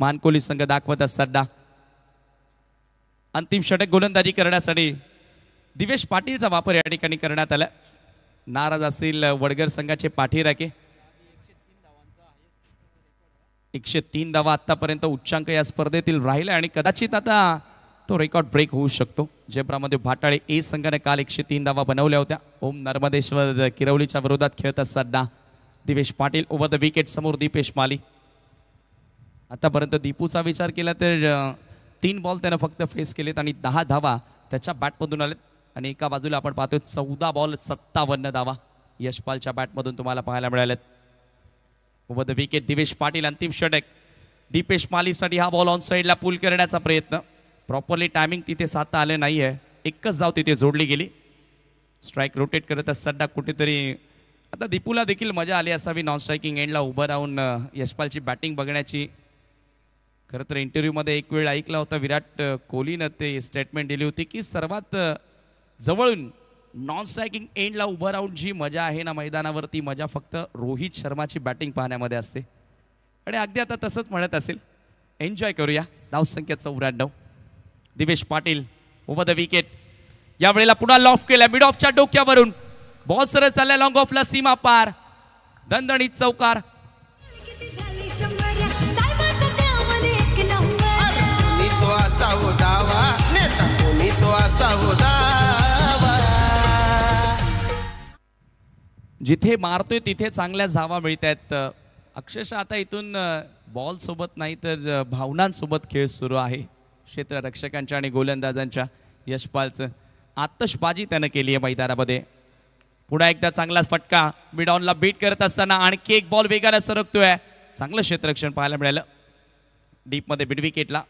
मानकोली संघ दाखवत असताना अंतिम षटक गोलंदाजी करण्यासाठी दिवेश पाटीलचा वापर या ठिकाणी करण्यात आला नाराज असतील वडगर संघाचे पाठीराखे एकशे तीन धावा आतापर्यंत उच्चांक या स्पर्धेतील राहिला आणि कदाचित आता तो रेकॉर्ड ब्रेक होऊ शकतो जयप्रामध्ये भाटाळे ए संघाने काल एकशे तीन धावा बनवल्या होत्या ओम नर्मदेश्वर किरवलीच्या विरोधात खेळत असताना Divesh Patil over the wicket समोर दीपेश माली आतापर्यंत दीपूचा विचार केला तर तीन बॉल त्यानं फक्त फेस केलेत आणि दहा धावा त्याच्या बॅटमधून आलेत आणि एका बाजूला आपण पाहतोय चौदा बॉल सत्तावन्न धावा यशपालच्या बॅटमधून तुम्हाला पाहायला मिळाल्यात व द विकेट दिवेश पाटील अंतिम षटक दीपेश मालीसाठी हा बॉल ऑन साईडला पूल करण्याचा प्रयत्न प्रॉपरली टायमिंग तिथे साधता आले नाही आहे एकच जाव तिथे जोडली गेली स्ट्राईक रोटेट करत असताना कुठेतरी आता दीपूला देखील मजा आली असावी नॉन स्ट्रायकिंग एंडला उभं राहून यशपालची बॅटिंग बघण्याची खरं तर इंटरव्ह्यूमध्ये एक वेळ ऐकला होता विराट कोहलीनं ते स्टेटमेंट दिली होती की सर्वात जवळून नॉन स्ट्रायकिंग एंडला उभं राहून जी मजा आहे ना मैदानावर ती मजा फक्त रोहित शर्माची बॅटिंग पाहण्यामध्ये असते आणि अगदी आता तसंच म्हणत असेल एन्जॉय करूया संख्या चौऱ्याण्णव Divesh Patil over the wicket या वेळेला पुन्हा लॉफ केला मिड ऑफच्या डोक्यावरून बॉल सरळ चालल्या लॉंग ऑफला सीमा पार दणदणीत चौकार जिथे मारतोय तिथे चांगल्या धावा मिळत आहेत अक्षरशः आता इथून बॉलसोबत नाही तर भावनांसोबत खेळ सुरू आहे क्षेत्ररक्षकांच्या आणि गोलंदाजांच्या यशपालचं बाजी त्यानं केली आहे मैदानामध्ये पुन्हा एकदा चांगलाच फटका मिडाऊनला बीट करत असताना आणखी एक बॉल वेगाने सरकतोय चांगलं क्षेत्ररक्षण पाहायला मिळालं डीपमध्ये बिडविकेटला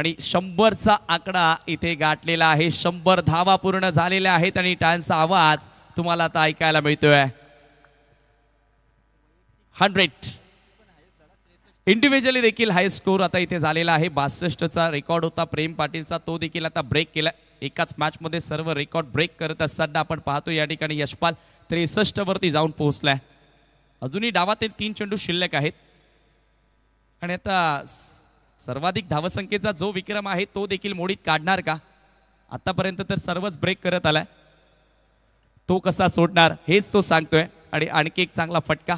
आणि शंभरचा आकडा इथे गाठलेला आहे शंभर धावा पूर्ण झालेल्या आहेत आणि टायनचा आवाज तुम्हाला आता ऐकायला मिळतोय हंड्रेड इंडिव्हिज्युअली देखील हाय स्कोर आता इथे झालेला आहे बासष्टचा रेकॉर्ड होता प्रेम पाटीलचा तो देखील आता ब्रेक केला एकाच मॅचमध्ये सर्व रेकॉर्ड ब्रेक करत असताना आपण पाहतो या ठिकाणी यशपाल त्रेसष्ट वरती जाऊन पोहोचलाय अजूनही डावातील तीन चेंडू शिल्लक आहेत आणि आता सर्वाधिक धावसंख्येचा जो विक्रम आहे तो देखील मोडीत काढणार का आतापर्यंत तर सर्वच ब्रेक करत आलाय तो कसा सोडणार हेच तो सांगतोय आणि आणखी एक चांगला फटका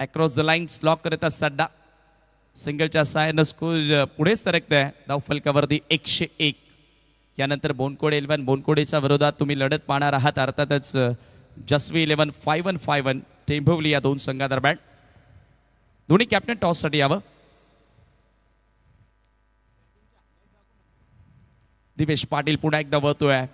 अक्रॉस द लाईन स्लॉक करत सड्डा सिंगलच्या सायन स्कूल पुढे सरकतोय धाव फलकावरती एकशे एक यानंतर बोनकोडे इलेव्हन बोनकोडेच्या विरोधात तुम्ही लढत पाहणार आहात अर्थातच Jaswi eleven five one five one Tembhavali या दोन संघादरम्यान दोन्ही कॅप्टन टॉससाठी यावं दिवेश पाटील पुन्हा एकदा वळतोय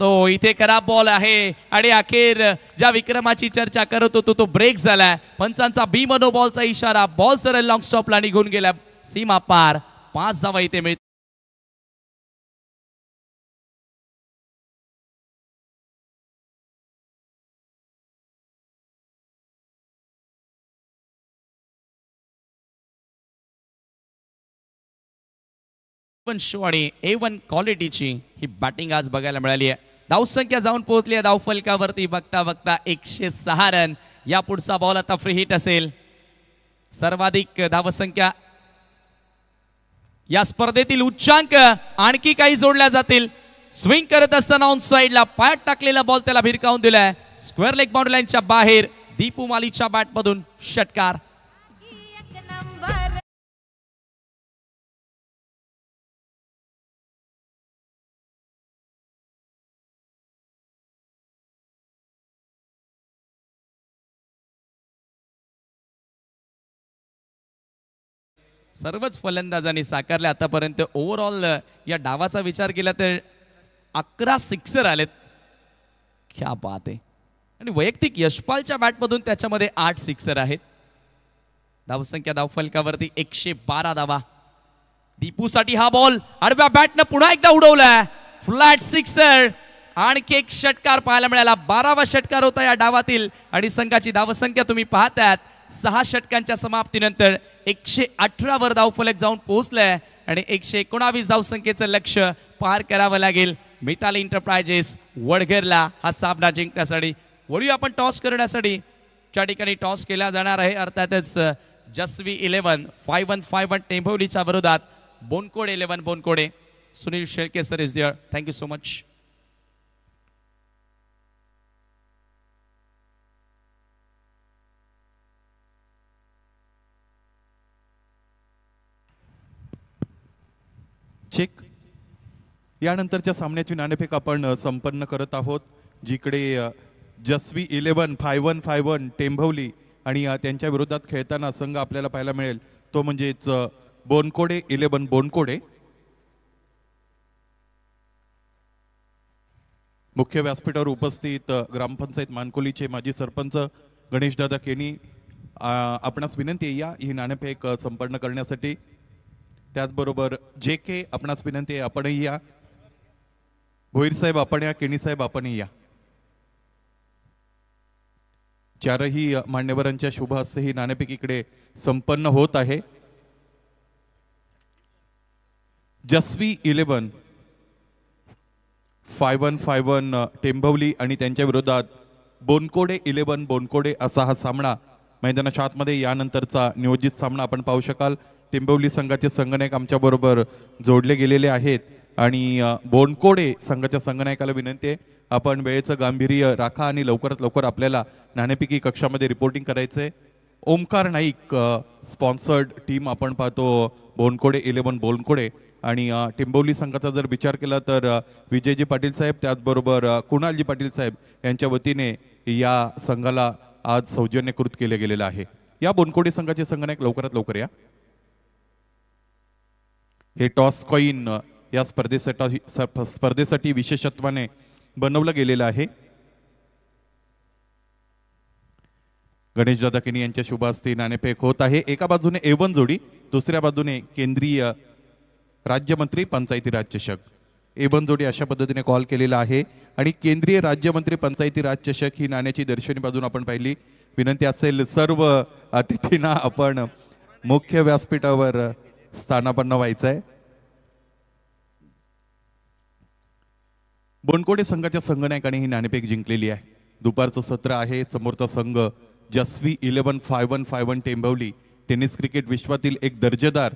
तो इथे खराब बॉल आहे आणि अखेर ज्या विक्रमाची चर्चा करत होतो तो ब्रेक झालाय पंचांचा बी मनो बॉलचा इशारा बॉल सरळ लॉंग स्टॉपला निघून गेला सीमा पार पाच जावा इथे मिळतो पण शो आणि ए वन क्वालिटीची ही बॅटिंग आज बघायला मिळाली आहे धावसंख्या जाऊन पोहोचली आहे धावफलकावरती बघता बघता एकशे सहा रन या पुढचा बॉल आता फ्री हिट असेल सर्वाधिक धावसंख्या या स्पर्धेतील उच्चांक आणखी काही जोडल्या जातील स्विंग करत असताना ऑन साईडला पायात टाकलेला बॉल त्याला भिरकावून दिलाय स्क्वेअर लेग बाउंड्री बाहेर दीपू मालीच्या बॅटमधून षटकार सर्वच फलंदाजांनी साकारले आतापर्यंत ओव्हरऑल या डावाचा विचार केला तर अकरा सिक्सर आलेत ख्या बात आहे आणि वैयक्तिक यशपालच्या बॅटमधून त्याच्यामध्ये आठ सिक्सर आहेत धावसंख्या धावफलकावरती एकशे बारा धावा दीपूसाठी हा बॉल आडव्या बॅटनं पुन्हा एकदा उडवलाय फ्लॅट सिक्सर आणखी एक षटकार पाहायला मिळाला बारावा षटकार होता या डावातील आणि संघाची धावसंख्या तुम्ही पाहतात सहा षटकांच्या समाप्तीनंतर एकशे अठरावर फलक जाऊन आहे आणि एकशे एकोणावीस धावसंख्येचं लक्ष पार करावं लागेल मिताली इंटरप्रायजेस वडघेरला हा सामना जिंकण्यासाठी वळू आपण टॉस करण्यासाठी ज्या ठिकाणी टॉस केला जाणार आहे अर्थातच Jaswi eleven five one five one टेंभवलीच्या विरोधात Bonkode eleven Bonkode Sunil Shelke sir is there thank you so much check यानंतरच्या सामन्याची नाणेफेक आपण संपन्न करत आहोत जिकडे Jaswi eleven five one five one Tembhavali आणि त्यांच्या विरोधात खेळताना संघ आपल्याला पाहायला मिळेल तो म्हणजेच बोनकोडे इलेवन बोनकोडे मुख्य व्यासपीठावर उपस्थित ग्रामपंचायत मानकोलीचे माजी सरपंच गणेशदादा केनी आपणास विनंती आहे या ही नाणेफेक संपन्न करण्यासाठी त्याचबरोबर जे के आपणास विनंती आहे आपणही या भोईर साहेब आपण या साहेब आपणही या चारही मान्यवरांच्या शुभ हस्ते ही इकडे संपन्न होत आहे Jaswi eleven five one five one Tembhavali आणि त्यांच्या विरोधात बोनकोडे इलेवन बोनकोडे असा हा सामना मैदानाच्या आतमध्ये यानंतरचा नियोजित सामना आपण पाहू शकाल टिंबवली संघाचे संगनायक आमच्याबरोबर जोडले गेलेले आहेत आणि बोनकोडे संघाच्या संगनायकाला विनंती आहे आपण वेळेचं गांभीर्य राखा आणि लवकरात लवकर आपल्याला नाणेपिकी कक्षामध्ये रिपोर्टिंग करायचं आहे ओमकार नाईक स्पॉन्सर्ड टीम आपण पाहतो बोनकोडे इलेवन बोनकोडे आणि टिंबवली संघाचा जर विचार केला तर विजयजी पाटील साहेब त्याचबरोबर कुणालजी पाटील साहेब यांच्या वतीने या संघाला आज सौजन्यकृत केलं गेलेलं आहे या बोनकोडे संघाचे संघ लवकरात लवकर या हे टॉस कॉईन या स्पर्धेसाठी स्पर्धेसाठी विशेषत्वाने बनवलं गेलेलं आहे गणेश दादाकिनी यांच्या शुभा हस्ते नाणेफेक होत आहे एका बाजूने एवन जोडी दुसऱ्या बाजूने केंद्रीय राज्यमंत्री पंचायती राज चषक एवन जोडी अशा पद्धतीने कॉल केलेला आहे आणि केंद्रीय राज्यमंत्री पंचायती राज चषक ही नाण्याची दर्शनी बाजून आपण पाहिली विनंती असेल सर्व अतिथींना आपण मुख्य व्यासपीठावर स्थानापन्न व्हायचं आहे बोनकोडे संघाच्या संघनायकाने ही नाणेपेक जिंकलेली आहे दुपारचं सत्र आहे समोरचा संघ Jaswi eleven five one five one Tembavali tennis cricket विश्वातील एक दर्जेदार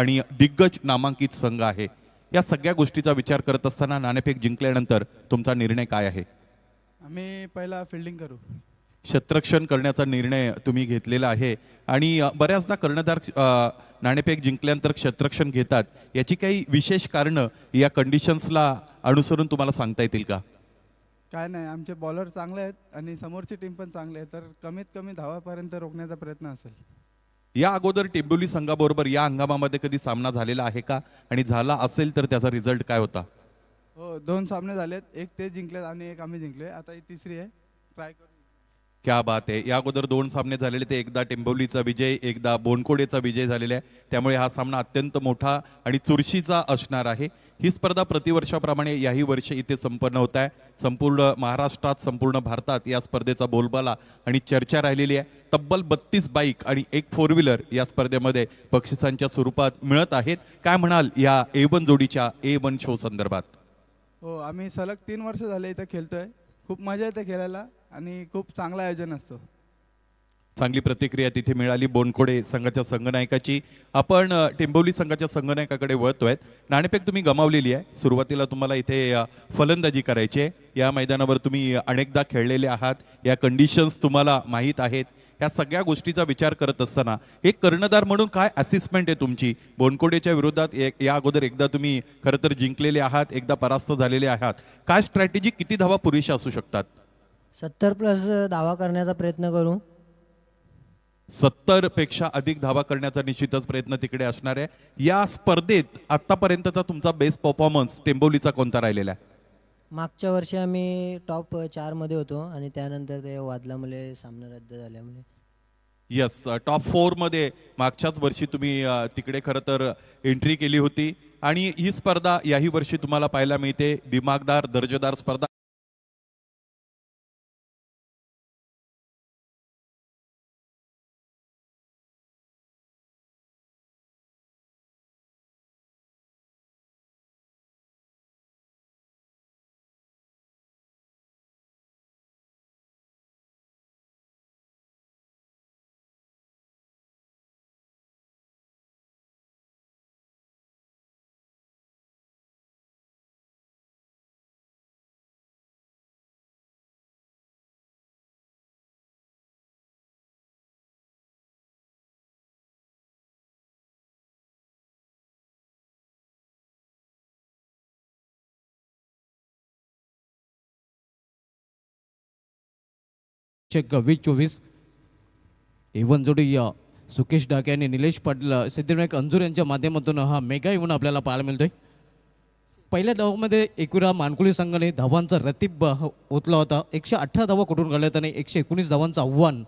आणि दिग्गज नामांकित संघ आहे या सगळ्या गोष्टीचा विचार करत असताना नाणेफेक जिंकल्यानंतर तुमचा निर्णय काय आहे आम्ही पहिला फिल्डिंग करू शत्रक्षण करण्याचा निर्णय तुम्ही घेतलेला आहे आणि बऱ्याचदा कर्णधार नाणेपेक जिंकल्यानंतर क्षेत्रक्षण घेतात याची काही विशेष कारणं या कंडिशन्सला अनुसरून तुम्हाला सांगता येतील का काय नाही आमचे बॉलर चांगले आहेत आणि समोरची टीम पण चांगली आहे तर कमीत कमी धावापर्यंत रोखण्याचा प्रयत्न असेल या अगोदर टिंबोली संघाबरोबर या हंगामामध्ये कधी सामना झालेला आहे का आणि झाला असेल तर त्याचा रिझल्ट काय होता हो दोन सामने झालेत एक ते जिंकले आणि एक आम्ही जिंकले आता ही तिसरी आहे ट्राय करू क्या बात आहे या अगोदर दोन सामने झालेले ते एकदा टेंबवलीचा विजय एकदा बोनकोडेचा विजय झालेला आहे त्यामुळे हा सामना अत्यंत मोठा आणि चुरशीचा असणार आहे ही स्पर्धा प्रतिवर्षाप्रमाणे याही वर्षी इथे संपन्न होत आहे संपूर्ण महाराष्ट्रात संपूर्ण भारतात या स्पर्धेचा बोलबाला आणि चर्चा राहिलेली आहे तब्बल बत्तीस बाईक आणि एक फोर व्हीलर या स्पर्धेमध्ये बक्षिसांच्या स्वरूपात मिळत आहेत काय म्हणाल या ए वन जोडीच्या ए वन शो संदर्भात हो आम्ही सलग तीन वर्ष झाले इथं खेळतोय खूप मजा येते खेळायला आणि खूप चांगलं आयोजन असतं चांगली प्रतिक्रिया तिथे मिळाली बोनकोडे संघाच्या संघनायकाची आपण टेंबोली संघाच्या संघनायकाकडे वळतोय नाणेपेक तुम्ही गमावलेली आहे सुरुवातीला तुम्हाला इथे फलंदाजी करायची आहे या मैदानावर तुम्ही अनेकदा खेळलेले आहात या कंडिशन्स तुम्हाला माहीत आहेत ह्या सगळ्या गोष्टीचा विचार करत असताना एक कर्णधार म्हणून काय असेसमेंट आहे तुमची बोनकोडेच्या विरोधात एक या अगोदर एकदा तुम्ही खरं तर जिंकलेले आहात एकदा परास्त झालेले आहात काय स्ट्रॅटेजी किती धावा पुरेशा असू शकतात सत्तर प्लस धावा करण्याचा प्रयत्न करू सत्तर पेक्षा अधिक धावा करण्याचा निश्चितच प्रयत्न तिकडे असणार आहे या स्पर्धेत आतापर्यंतचा तुमचा बेस्ट परफॉर्मन्स टेंबोलीचा कोणता राहिलेला आहे मागच्या वर्षी आम्ही टॉप चार मध्ये होतो आणि त्यानंतर ते वादलामुळे सामना रद्द झाल्यामुळे यस टॉप फोर मध्ये मागच्याच वर्षी तुम्ही तिकडे खरं तर एंट्री केली होती आणि ही स्पर्धा याही वर्षी तुम्हाला पाहायला मिळते दिमागदार दर्जेदार स्पर्धा शिक्षक वीज चोवीस इवन जोडी सुकेश डाके आणि निलेश पाटील सिद्धिनायक अंजूर यांच्या माध्यमातून हा मेगा इव्हन आपल्याला पाहायला मिळतोय पहिल्या डावामध्ये एकुरा मानकुली संघाने धावांचा रतीब ओतला होता एकशे अठरा धावा कुठून काढल्यात आणि एकशे एकोणीस धावांचं आव्हान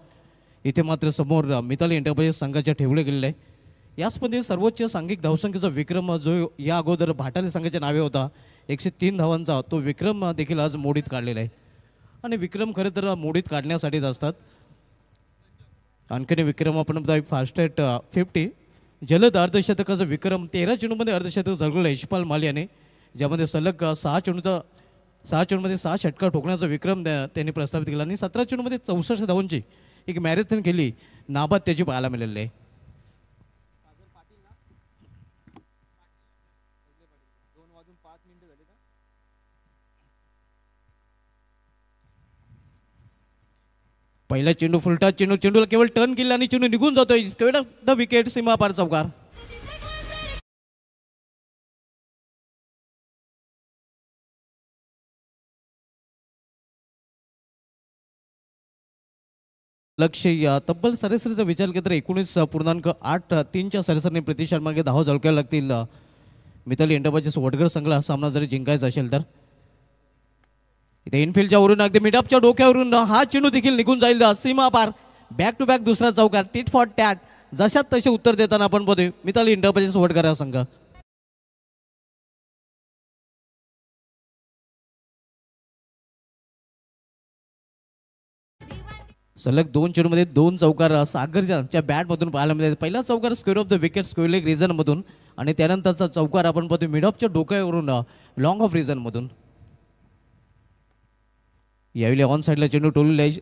इथे मात्र समोर मिताली एंटरप्राइजेस संघाच्या ठेवले गेलेले आहे या सर्वोच्च सांघिक धावसंख्येचा विक्रम जो या अगोदर भाटाले संघाच्या नावे होता एकशे तीन धावांचा तो विक्रम देखील आज मोडीत काढलेला आहे आणि विक्रम खरं तर मोडीत काढण्यासाठीच असतात आणखीन विक्रम आपण एक फास्ट ॲट फिफ्टी जलद अर्धशतकाचा विक्रम तेरा चेंडूमध्ये अर्धशतक झळकलं यशपाल माल याने ज्यामध्ये सलग सहा चेंडूचा सहा चेंडूमध्ये सहा षटका ठोकण्याचा विक्रम त्यांनी प्रस्थापित केला आणि सतरा चेंडूमध्ये चौसष्ट धावांची एक मॅरेथॉन केली नाबाद त्याची पाहायला मिळालेली आहे पहिला चेंडू फुलटा चेंडू चेंडूला केवळ टर्न केला आणि चेंडू निघून जातोय द विकेट सीमा पार चौकार लक्ष या तब्बल सरेसरीचा विचार केला तर एकोणीस पूर्णांक आठ तीनच्या सरासरीने मागे दहा झळक्या लागतील मिताली इंडोबाचे वडगर संघला सामना जरी जिंकायचा असेल तर इथे इनफिल्डच्या वरून अगदी मिडअपच्या डोक्यावरून हा चेंडू देखील निघून जाईल सीमा पार बॅक टू बॅक दुसरा चौकार टिट फॉर टॅट जशात तसे उत्तर देताना आपण मी मिताली इंटरपचे सोबत करा संघ सलग दोन मध्ये दोन चौकार सागरच्या बॅटमधून पाहायला मिळते पहिला चौकार square off the wicket square leg मधून आणि त्यानंतरचा चौकार आपण पाहतो मिडअपच्या डोक्यावरून लॉंग ऑफ मधून यावेळी ऑन साईडला चेंडू टोलू लाईज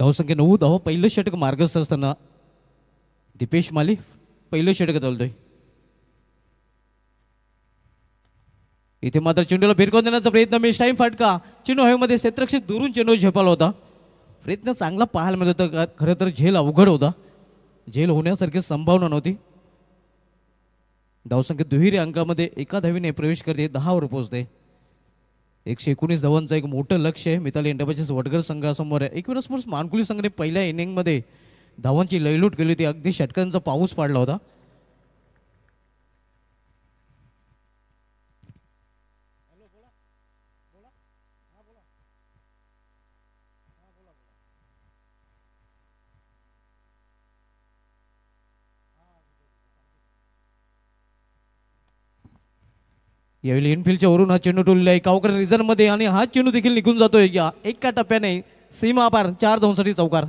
धावसंख्या नऊ धाव पहिलं षटक मार्गस्थ असताना दिपेश माली पहिलं षटक चालतोय इथे मात्र चेंडूला भिरकाव देण्याचा प्रयत्न मिस टाईम फाटका चेंडू हवेमध्ये क्षेत्रक्षेत दुरून चेंडू झेपाला होता प्रयत्न चांगला पाहायला मिळत होता खरं तर झेल अवघड होता झेल होण्यासारखी संभावना नव्हती धावसंख्या दुहेरी अंकामध्ये एका धावीने प्रवेश करते दहावर पोहोचते एकशे एकोणीस धावांचं एक मोठं लक्ष आहे मिताली इंडबाचेच वडगर संघासमोर आहे वेळेस मानकुली संघाने पहिल्या इनिंगमध्ये धावांची लयलूट केली होती अगदी षटकांचा पाऊस पाडला होता यावेळी इनफिल्डच्या वरून हा चेंडू टोलला आहे कावकर रिझनमध्ये आणि हा चेंडू देखील निघून जातोय एका टप्प्याने सीमा पार चार धावसाठी चौकार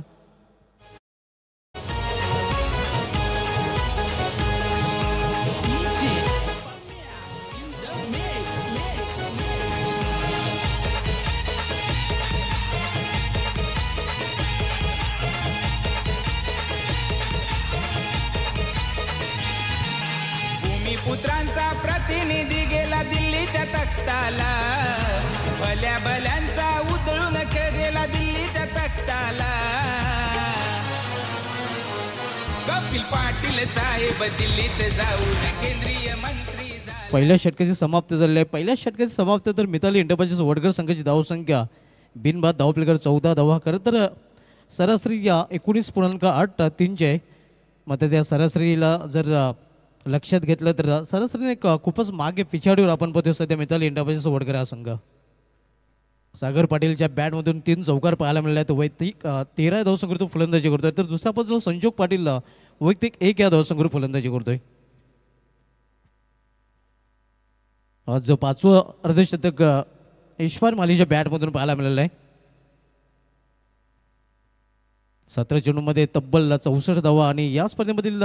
आपल्या बल्यांचा उधळून खेळला दिल्लीच्या तख्ताला कपिल पाटील साहेब दिल्लीत जाऊन केंद्रीय मंत्री पहिल्या षटकाची समाप्त झाली आहे पहिल्या षटकाची समाप्त तर मिताली इंडपाची वडगर संघाची संख्या बिनबाद धाव प्लेकर चौदा धावा खरं तर सरासरी या एकोणीस पूर्णांक आठ तीनचे मग त्या सरासरीला जर लक्षात घेतलं तर सरासरीने खूपच मागे पिछाडीवर आपण पाहतो सध्या मिताली इंडाबाजी वडकर हा संघ सागर पाटीलच्या बॅटमधून तीन चौकार पाहायला मिळाले आहेत वैयक्तिक तेरा धावसंकृत फलंदाजी करतोय तर दुसऱ्या बाजूला संजोग पाटील वैयक्तिक एक या धावसंकृत फलंदाजी करतोय आज जो पाचवं अर्धशतक ईश्वर मालीच्या बॅटमधून पाहायला मिळालं आहे सतरा चेंडूमध्ये तब्बल चौसष्ट धावा आणि या स्पर्धेमधील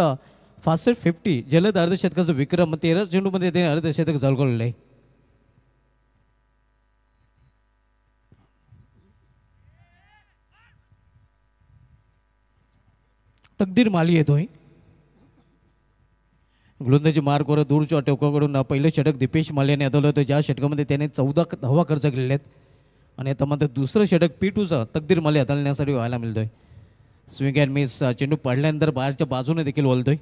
फास्ट फिफ्टी जलद अर्धशतकाचा विक्रम तेरा चेंडूमध्ये ते अर्धशतक झळकवलेलं आहे तकदीर माली येतोय गोलंदाजी मार्गवर दूरच्या टोकाकडून पहिलं षटक दीपेश यांनी अदवलं होतं ज्या षटकामध्ये त्याने चौदा धावा खर्च केलेल्या आहेत आणि आता मध्ये दुसरं षटक पीटूचा तकदीर माले हाताळण्यासाठी व्हायला मिळतोय स्विंग अँड मिस चेंडू पडल्यानंतर बाहेरच्या बाजूने देखील आहे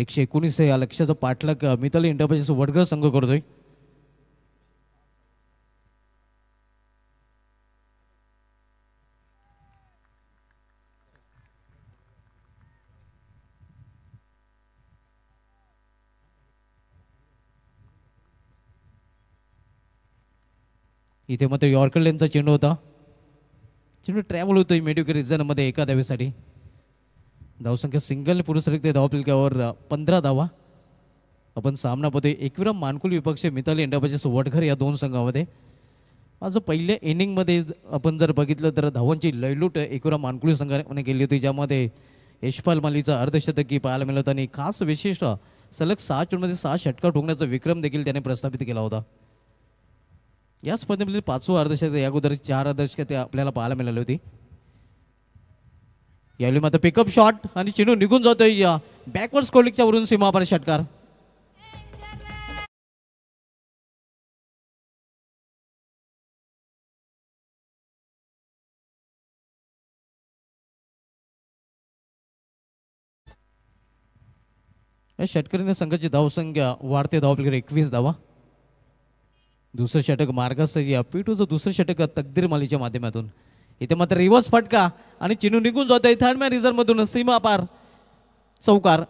एकशे एकोणीस या लक्ष्याचा पाठलाग मिताली इंटरप्राइजेस वडगर संघ करतोय इथे मात्र ते लेनचा चेंडू होता चेंडू ट्रॅव्हल होतो मेडिकल रिझनमध्ये एका दावेसाठी धावसंख्या सिंगल पुरुष रिक्त धाव पिलक्यावर पंधरा धावा आपण सामना पाहतोय एकविरा मानकुल विपक्ष मिताली इंडापाचे सुवटघर या दोन संघामध्ये माझं पहिल्या इनिंगमध्ये आपण जर बघितलं तर धावांची लयलूट एकविरा मानकुली संघाने केली होती ज्यामध्ये यशपाल मालीचा अर्धशतकी पाहायला मिळत आणि खास विशिष्ट सलग सहा चेंडूमध्ये सहा षटका ठोकण्याचा विक्रम देखील त्याने प्रस्थापित केला होता या स्पर्धेमधील पाचवं अर्धशतक या अगोदर चार अर्धशतक आपल्याला पाहायला मिळाली होती यावेळी मात्र पिकअप शॉट आणि चिनू निघून जातोय या बॅकवर्ड कोलिकच्या वरून सीमापणे षटकार या षटकरीने संघाची धावसंख्या वाढते धावपैकी एकवीस धावा दुसरं षटक मार्गासाठी अपीटूचं दुसरं षटक तकदीर मालीच्या माध्यमातून इथे मात्र रिव्हर्स फटका आणि चिनू निघून जातो इथं मॅन रिझर्वमधून सीमा पार चौकार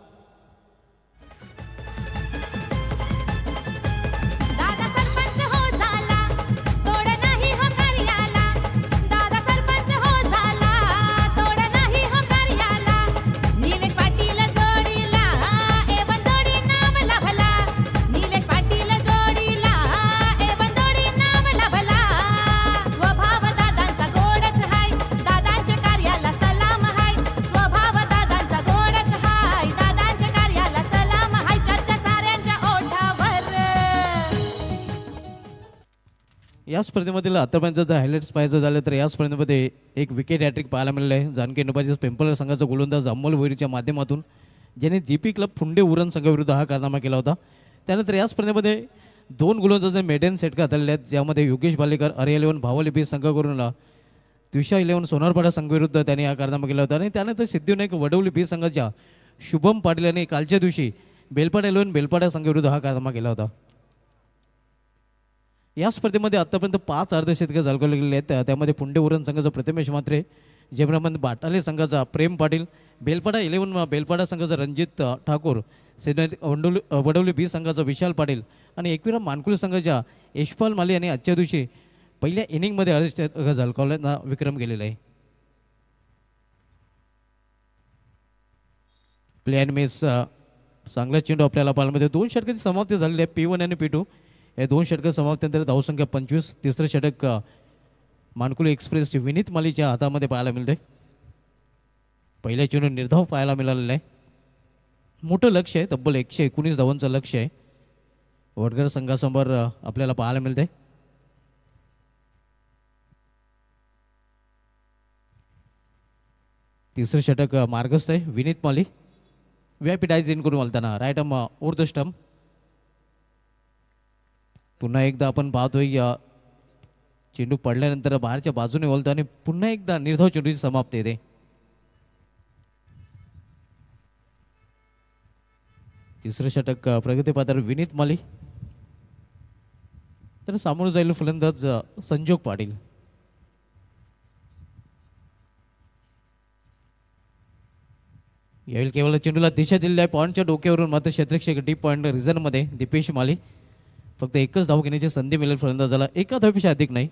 या स्पर्धेमधील आतापर्यंत जर हायलाइट्स पाहायचं झालं तर या स्पर्धेमध्ये एक विकेट हॅट्रिक पाहायला मिळालं आहे जानकी नुपाजी पिंपलर संघाचा गोलंदाज अमोल वैरीच्या माध्यमातून ज्याने G P club Funde Uran संघाविरुद्ध हा कारनामा केला होता त्यानंतर या स्पर्धेमध्ये दोन गोलंदाज मेडन सेट का आहेत ज्यामध्ये योगेश भालेकर अरे इलेव्हन भावलिपी संघाकडून तुषा इलेव्हन सोनारपाडा संघविरुद्ध त्यांनी हा कारनामा केला होता आणि त्यानंतर नाईक वडवली बी संघाच्या शुभम पाटील यांनी कालच्या दिवशी बेलपाडा इलेव्हन बेलपाडा संघविरुद्ध हा कारनामा केला होता या स्पर्धेमध्ये आत्तापर्यंत पाच अर्धशतकं गेले आहेत त्यामध्ये पुंडे उरण संघाचा प्रथमेश मात्रे जयप्रमाण बाटाले संघाचा प्रेम पाटील बेलपाडा इलेव्हन बेलपाडा संघाचा रणजित ठाकूर सेनरी वंडोली वडवली बी संघाचा विशाल पाटील आणि एकविरा मानकुली संघाच्या यशपाल माले यांनी आजच्या दिवशी पहिल्या इनिंगमध्ये अर्धशतकं झळकावल्याचा विक्रम केलेला आहे प्लॅन अँड मिस चांगला चेंडू आपल्याला पालमध्ये दोन षटकाची समाप्ती झालेली आहे पी वन आणि पी टू या दोन षटक समाप्त्यानंतर धावसंख्या पंचवीस तिसरं षटक मानकुली एक्सप्रेस विनीत मालीच्या हातामध्ये पाहायला मिळते पहिल्या चेंडू निर्धाव पाहायला मिळालेला आहे मोठं लक्ष आहे तब्बल एकशे एकोणीस धावांचं लक्ष आहे वडगर संघासमोर आपल्याला पाहायला मिळते तिसरं षटक मार्गस्थ आहे विनीत माली व्यापी डायझ इन करून वालताना रायटम आम स्टम्प पुन्हा एकदा आपण पाहतोय चेंडू पडल्यानंतर बाहेरच्या बाजूने बोलतो आणि पुन्हा एकदा निर्धाव चेंडूची समाप्त येते तिसरं षटक प्रगतीपात्र विनीत माली तर सामोरं जाईल फलंदाज संजोग पाटील यावेळी केवळ चेंडूला दिशा दिलेल्या पॉईंटच्या डोक्यावरून मात्र क्षेत्रक्षक डी पॉईंट रिझनमध्ये दीपेश माली फक्त एकच धाव घेण्याची संधी मिळेल फलंदाजाला एका धावपेक्षा अधिक नाही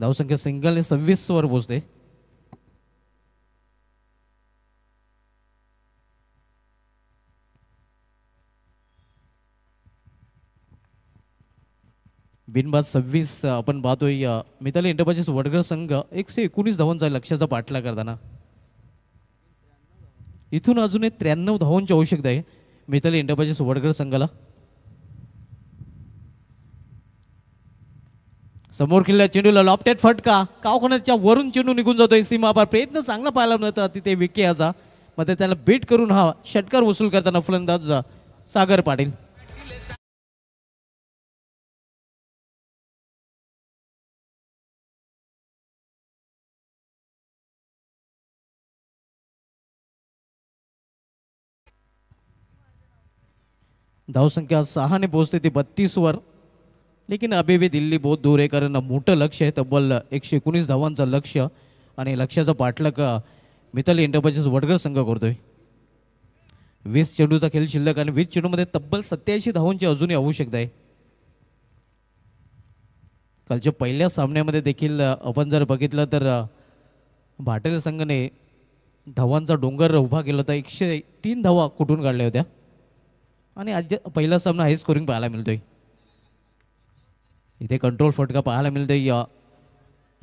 धावसंख्या सिंगलने वर पोचते बिनबाद सव्वीस आपण पाहतोय मिताली इंटरप्राइजेस वडगर संघ एकशे एकोणीस धावांचा लक्ष्याचा पाठला करताना इथून अजून एक त्र्याण्णव धावांची आवश्यकता आहे मिताली इंटरप्राइजेस वडगर संघाला समोर किल्ल्या चेंडूला लॉपटेट फटका कावखान्याच्या वरून चेंडू निघून जातोय सीमापार प्रयत्न चांगला पाहायला मिळतात तिथे विके याचा मध्ये त्याला बीट करून हा षटकार वसूल करताना फलंदाज सागर पाटील धावसंख्या सहाने पोहोचते ती बत्तीसवर वर लेकिन अभी भी दिल्ली बहुत दूर आहे कारण मोठं लक्ष आहे तब्बल एकशे एकोणीस धावांचं लक्ष आणि लक्ष्याचा पाठलक मिताली एंटरप्राइजेस वडगर संघ करतोय वीस चेंडूचा खेळ शिल्लक आणि वीस चेंडूमध्ये तब्बल सत्याऐंशी धावांची अजूनही आवश्यकता आहे कालच्या पहिल्या सामन्यामध्ये देखील आपण जर बघितलं तर भाटेल संघाने धावांचा डोंगर उभा केला होता एकशे तीन धावा कुठून काढल्या होत्या आणि आज पहिला सामना हाय स्कोरिंग पाहायला मिळतोय इथे कंट्रोल फटका पाहायला मिळतो या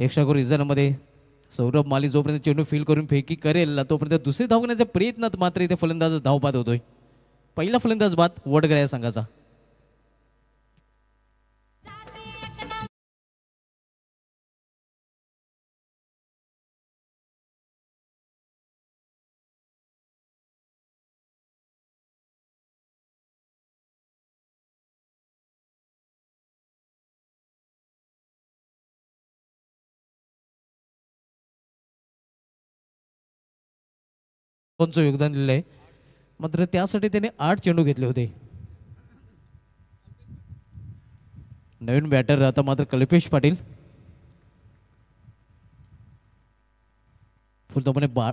एक्स्ट्रा को रिझनमध्ये सौरभ माली जोपर्यंत चेंडू फील करून फेकी करेल तोपर्यंत दुसरी धाव प्रयत्नात मात्र इथे फलंदाज धावपात होतोय पहिला फलंदाज बाद या संघाचा कोणचं योगदान दिलं आहे मात्र त्यासाठी त्याने आठ चेंडू घेतले होते नवीन बॅटर आता मात्र कल्पेश पाटील पूर्णपणे बा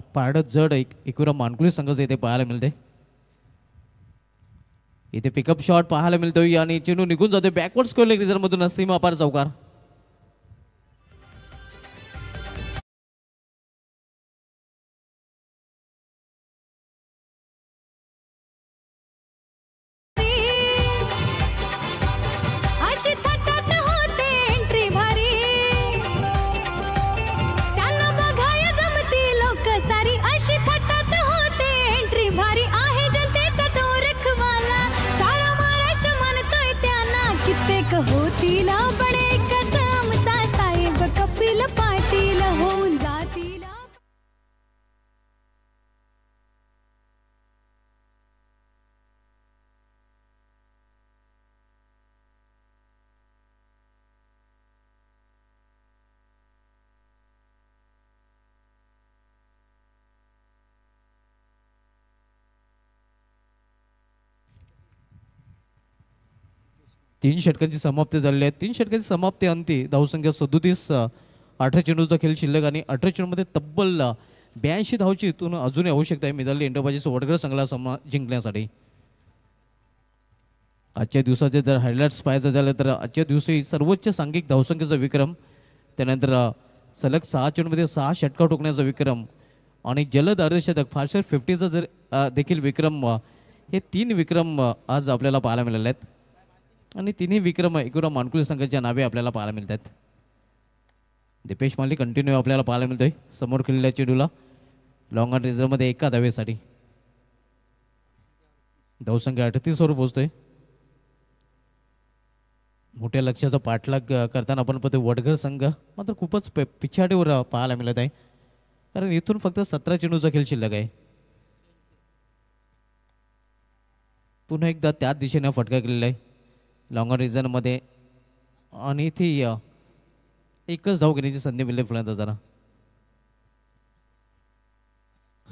जड एक एकुरा मानकुली संघाचं इथे पाहायला मिळते इथे पिकअप शॉट पाहायला मिळतोय आणि चेंडू निघून जातोय बॅकवर्ड स्कोर लेग मधून सीमा पार चौकार तिला बड़े कर... तीन षटकांची समाप्ती झालेली आहे तीन षटकांची समाप्ती अंती धावसंख्या सदोतीस अठरा चेंडूचा खेळ शिल्लक आणि अठरा चेंडूमध्ये तब्बल ब्याऐंशी धावची इथून अजूनही आवश्यकता आहे मिदाली इंडोबाजी वडगर संघाला समा जिंकण्यासाठी आजच्या दिवसाचे जर हायलाइट्स पाहायचं झालं तर आजच्या दिवशी सर्वोच्च सांघिक धावसंख्येचा विक्रम त्यानंतर सलग सहा चेंडूमध्ये सहा षटका टोकण्याचा विक्रम आणि जलद अर्धशतक फारशे फिफ्टीचा जर देखील विक्रम हे तीन विक्रम आज आपल्याला पाहायला मिळाले आहेत आणि तिन्ही विक्रम एकूण मानकुल संघाच्या नावे आपल्याला पाहायला मिळत आहेत दिपेश माली कंटिन्यू आपल्याला पाहायला मिळतोय समोर खेळलेल्या चेडूला लॉंग अँड रिझर्वमध्ये एका धावेसाठी धावसंख्या अठतीसवर पोहोचतोय मोठ्या लक्षाचा पाठलाग करताना आपण पाहतोय वडघर संघ मात्र खूपच पिछाडीवर पाहायला मिळत आहे कारण इथून फक्त सतरा चेंडूचा खेळ शिल्लक आहे पुन्हा एकदा त्याच दिशेने फटका केलेला आहे लॉंग रिझनमध्ये आणि इथे एकच धाव घेण्याची संधी मिळली जरा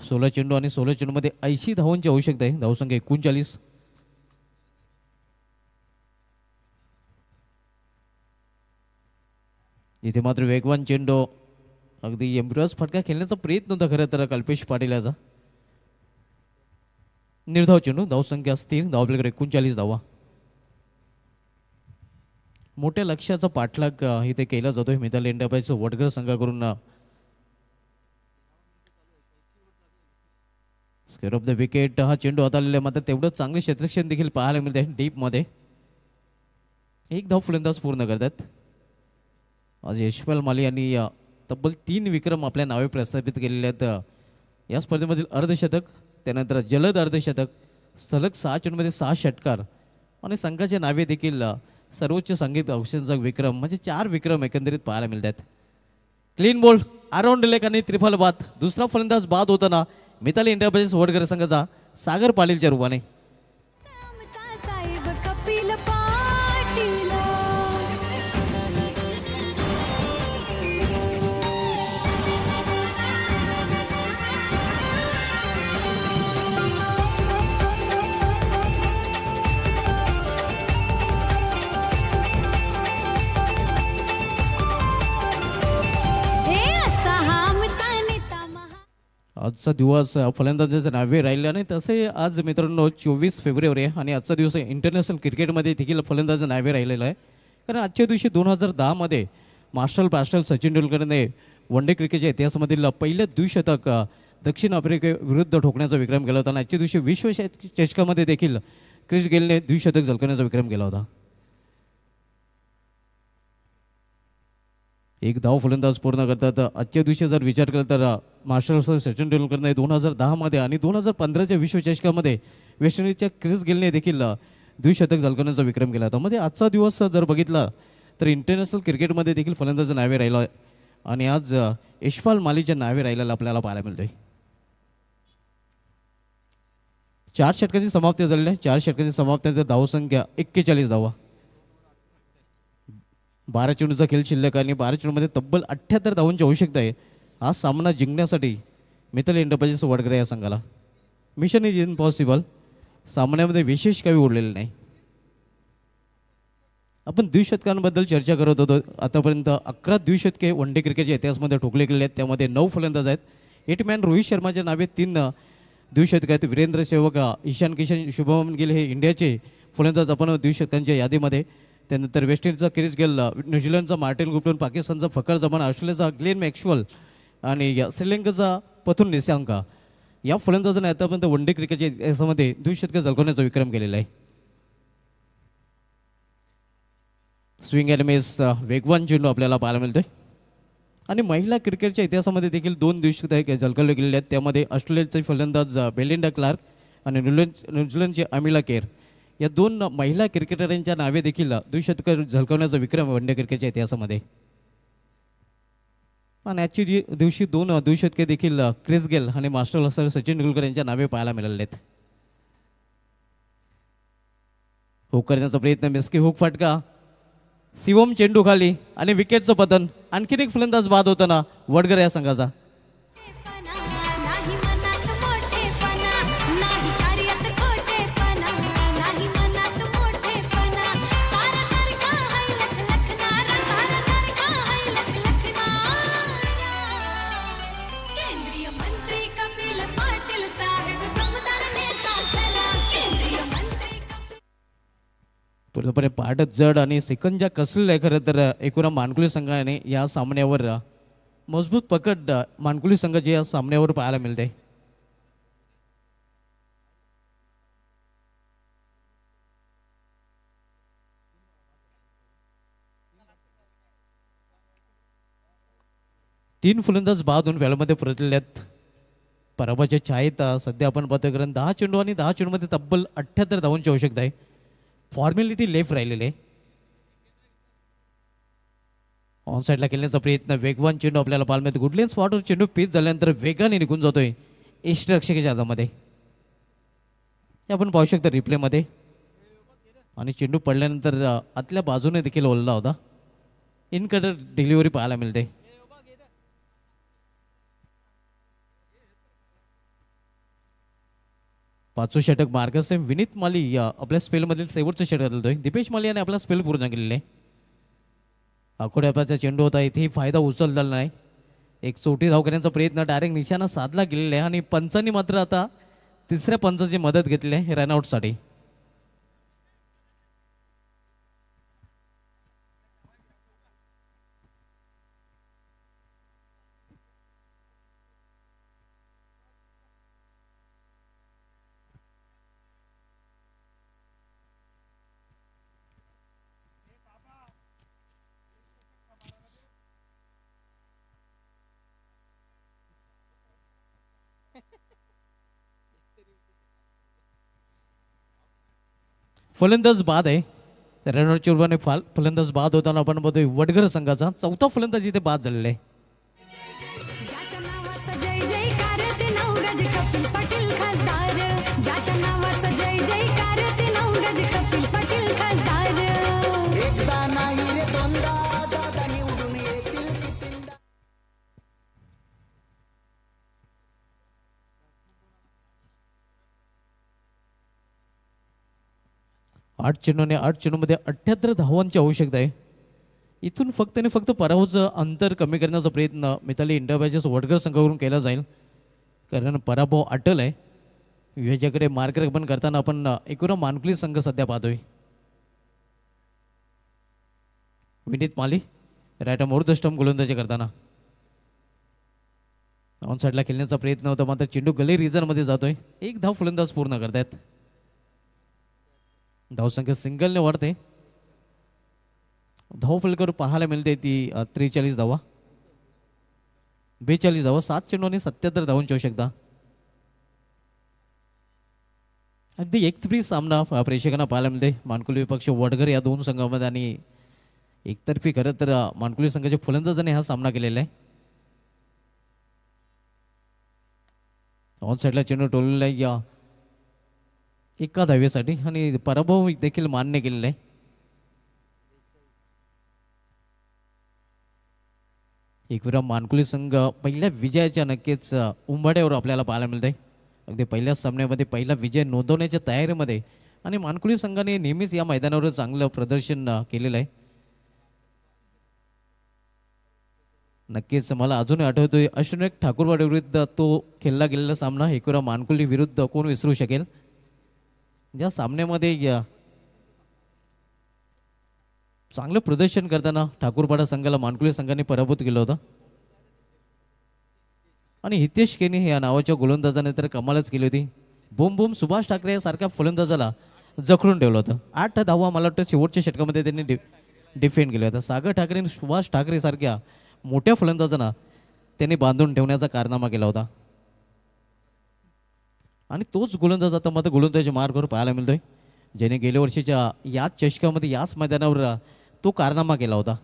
सोळा चेंडू आणि सोळा चेंडूमध्ये ऐंशी धावांची आवश्यकता आहे धावसंख्या एकोणचाळीस इथे मात्र वेगवान चेंडू अगदी एम्ब्रॉज फटका खेळण्याचा प्रयत्न होता खरं तर कल्पेश पाटील याचा निर्धाव चेंडू धावसंख्या असतील धावपल्याकडे एकोणचाळीस धावा मोठ्या लक्ष्याचा पाठलाग इथे केला जातोय मिताली लेंडाबाईचं वडगर संघाकडून स्केअर ऑफ द विकेट हा चेंडू हाताळलेला मात्र तेवढं चांगलं क्षेत्रक्षण देखील पाहायला मिळते डीपमध्ये एक धाव फुलंदाज पूर्ण करतात आज यशपाल माली यांनी तब्बल तीन विक्रम आपल्या नावे प्रस्थापित केलेले आहेत या स्पर्धेमधील अर्धशतक त्यानंतर जलद अर्धशतक सलग सहा चेंडूमध्ये सहा षटकार आणि संघाचे नावे देखील सर्वोच्च संगीत औषधचा विक्रम म्हणजे चार विक्रम एकंदरीत पाहायला मिळत आहेत क्लीन बोल्ड लेक आणि त्रिफल बाद दुसरा फलंदाज बाद होताना मिताली इंडिया बजेस वडकर संघाचा सागर पाटीलच्या रूपाने आजचा दिवस फलंदाजाचे नावे राहिले आणि तसे आज मित्रांनो चोवीस फेब्रुवारी आहे आणि आजचा दिवस इंटरनॅशनल क्रिकेटमध्ये देखील फलंदाजा नावे राहिलेला आहे कारण आजच्या दिवशी दोन हजार दहामध्ये मास्टर ब्लास्टर सचिन तेंडुलकरने वन डे क्रिकेटच्या इतिहासामधील पहिलं द्विशतक दक्षिण आफ्रिकेविरुद्ध ठोकण्याचा विक्रम केला होता आणि आजच्या दिवशी विश्वचषकामध्ये देखील क्रिस गेलने द्विशतक झलकवण्याचा विक्रम केला होता एक धाव फलंदाज पूर्ण करतात आजच्या दिवशी जर विचार केला तर मास्टर सचिन तेंडुलकरने दोन हजार दहामध्ये आणि दोन हजार पंधराच्या विश्वचषकामध्ये वेस्ट इंडिजच्या क्रिस गेलने देखील द्विशतक झलकवण्याचा विक्रम केला होता मध्ये म्हणजे आजचा दिवस जर बघितला तर इंटरनॅशनल क्रिकेटमध्ये देखील फलंदाज नावे राहिला आणि आज इश्फाल मालीच्या नावे राहिलेला आपल्याला पाहायला मिळतोय चार षटकाची समाप्ती झालेली आहे चार षटकाची समाप्ती धावसंख्या एक्केचाळीस धावा बारा चेंडूचा खेळ शिल्लक आणि बारा चेंडूमध्ये तब्बल अठ्ठ्याहत्तर धावांची आवश्यकता आहे हा सामना जिंकण्यासाठी मितल एंटरप्राइजेस वडकर या संघाला मिशन इज इम्पॉसिबल सामन्यामध्ये विशेष काही उरलेलं नाही आपण द्विशतकांबद्दल चर्चा करत होतो आतापर्यंत अकरा द्विशतके वन डे क्रिकेटच्या इतिहासमध्ये ठोकले गेले आहेत त्यामध्ये नऊ फलंदाज आहेत एट मॅन रोहित शर्माच्या नावे तीन द्विशतक आहेत वीरेंद्र सेवका ईशान किशन शुभमन गिल हे इंडियाचे फलंदाज आपण द्विशतकांच्या यादीमध्ये त्यानंतर वेस्ट इंडिजचा क्रिस गेल न्यूझीलंडचा मार्टिन गुप्टून पाकिस्तानचा फकर जमान ऑस्ट्रेलियाचा ग्लेन मॅक्शुअल आणि या श्रीलंकेचा पथून निशांका या फलंदाजाने आतापर्यंत वन डे क्रिकेटच्या इतिहासामध्ये द्विशतकं झळकवण्याचा विक्रम केलेला आहे स्विंग अँड वेगवान चेंडू आपल्याला पाहायला मिळतोय आणि महिला क्रिकेटच्या इतिहासामध्ये देखील दोन आहे झलकवले गेलेले आहेत त्यामध्ये ऑस्ट्रेलियाचे फलंदाज बेलिंडा क्लार्क आणि न्यूलंड न्यूझीलंडचे अमिला केर या दोन महिला क्रिकेटरांच्या नावे देखील द्विशतक झळकवण्याचा विक्रम वनडे क्रिकेटच्या इतिहासामध्ये आणि आजची दिवशी दोन द्विशतके देखील क्रिस गेल आणि मास्टर लसर सचिन तेंडुलकर यांच्या नावे पाहायला मिळाले आहेत हुक करण्याचा प्रयत्न मिस्की हुक फटका शिवम चेंडू खाली आणि विकेटचं पतन आणखीन एक फलंदाज बाद होताना वडगर या संघाचा बरोबर आहे जड आणि सिकंजा कसलेलं आहे खरं तर एकूणा मानकुली संघाने या सामन्यावर मजबूत पकड मानकुली संघ या सामन्यावर पाहायला मिळते तीन फुलंदाज बाधून व्यालमध्ये परतलेले आहेत पराभवाच्या छायेत सध्या आपण पाहतोय कारण दहा चेंडू आणि दहा चेंडूमध्ये तब्बल अठ्ठ्याहत्तर धावांची आवश्यकता आहे फॉर्मॅलिटी लेफ राहिलेले ऑन साईडला केल्याचा प्रयत्न वेगवान चेंडू आपल्याला पालमेत गुडलेन स्पॉटवर चेंडू पीच झाल्यानंतर वेगाने निघून जातोय इष्टरक्षकाच्या हातामध्ये हे आपण पाहू शकतो रिप्लेमध्ये आणि चेंडू पडल्यानंतर आतल्या बाजूने देखील ओलला होता इनकडर डिलिव्हरी पाहायला मिळते पाचवं षटक मार्गसेम विनीत माली या आपल्या स्पेलमधील शेवटचं षटक आहे दिपेश माली याने आपला स्पेल पूर्ण केलेला आहे आखोड्यापाचा चेंडू होता इथेही फायदा उचललेला नाही एक चोटी धाव करण्याचा प्रयत्न डायरेक्ट निशाणा साधला गेलेला आहे आणि पंचांनी मात्र आता तिसऱ्या पंचाची मदत घेतली आहे रनआउटसाठी फलंदाज बाद आहे रेनॉल्ड चिरवाने फाल फलंदाज बाद होताना आपण बघतोय वडगर संघाचा चौथा फलंदाज इथे बाद झालेला आहे आठ आणि आठ चेंडूमध्ये अठ्ठ्याहत्तर धावांची आवश्यकता आहे इथून फक्त आणि फक्त पराभवचं अंतर कमी करण्याचा प्रयत्न मिताली इंडिया वडगर संघाकडून केला जाईल कारण पराभव अटल आहे विजयाकडे मार्गक्रमण करताना आपण एकूण मानकुली संघ सध्या पाहतोय विनीत माली रायटा मोर्दष्टम गोलंदाजी करताना ऑन साईडला खेळण्याचा प्रयत्न होता मात्र चेंडू गली रिझनमध्ये जातोय एक धाव फुलंदाज पूर्ण करतायत संख्या सिंगलने वाढते धावफलकर पाहायला मिळते ती त्रेचाळीस धावा बेचाळीस धावा सात चेंडूने सत्याहत्तर धावून ठेवू शकता अगदी एकतर्फी सामना प्रेक्षकांना पाहायला मिळते मानकुली विपक्ष वडगर या दोन संघामध्ये आणि एकतर्फी खरं तर मानकुली संघाच्या फुलंदाजाने हा सामना केलेला आहे ऑन साईडला चेंडू टोललेला एका दहावीसाठी आणि पराभव देखील मान्य केलेला आहे एकविरा मानकुली संघ पहिल्या विजयाच्या नक्कीच उंबाड्यावर आपल्याला पाहायला आहे अगदी पहिल्या सामन्यामध्ये पहिला विजय नोंदवण्याच्या तयारीमध्ये आणि मानकुली संघाने नेहमीच या मैदानावर चांगलं प्रदर्शन केलेलं आहे नक्कीच मला अजून आठवतोय अश्विन ठाकूरवाडी विरुद्ध तो खेळला गेलेला सामना एकविरा मानकुली विरुद्ध कोण विसरू शकेल या सामन्यामध्ये चांगलं प्रदर्शन करताना ठाकूरपाडा संघाला मानकुले संघाने पराभूत केलं होतं आणि हितेश केने या नावाच्या गोलंदाजाने तर कमालच केली होती बुम बुम सुभाष ठाकरे सारख्या फलंदाजाला जखडून ठेवलं होतं आठ धावा मला वाटतं शेवटच्या षटकामध्ये त्यांनी डि डिफेंड केलं होतं सागर ठाकरे सुभाष ठाकरे सारख्या मोठ्या फलंदाजांना त्यांनी बांधून ठेवण्याचा कारनामा केला होता आणि तोच गोलंदाज आता मात्र गोलंदाजी मार्गावर पाहायला मिळतोय ज्याने गेल्या वर्षीच्या याच चषकामध्ये याच मैदानावर तो कारनामा केला होता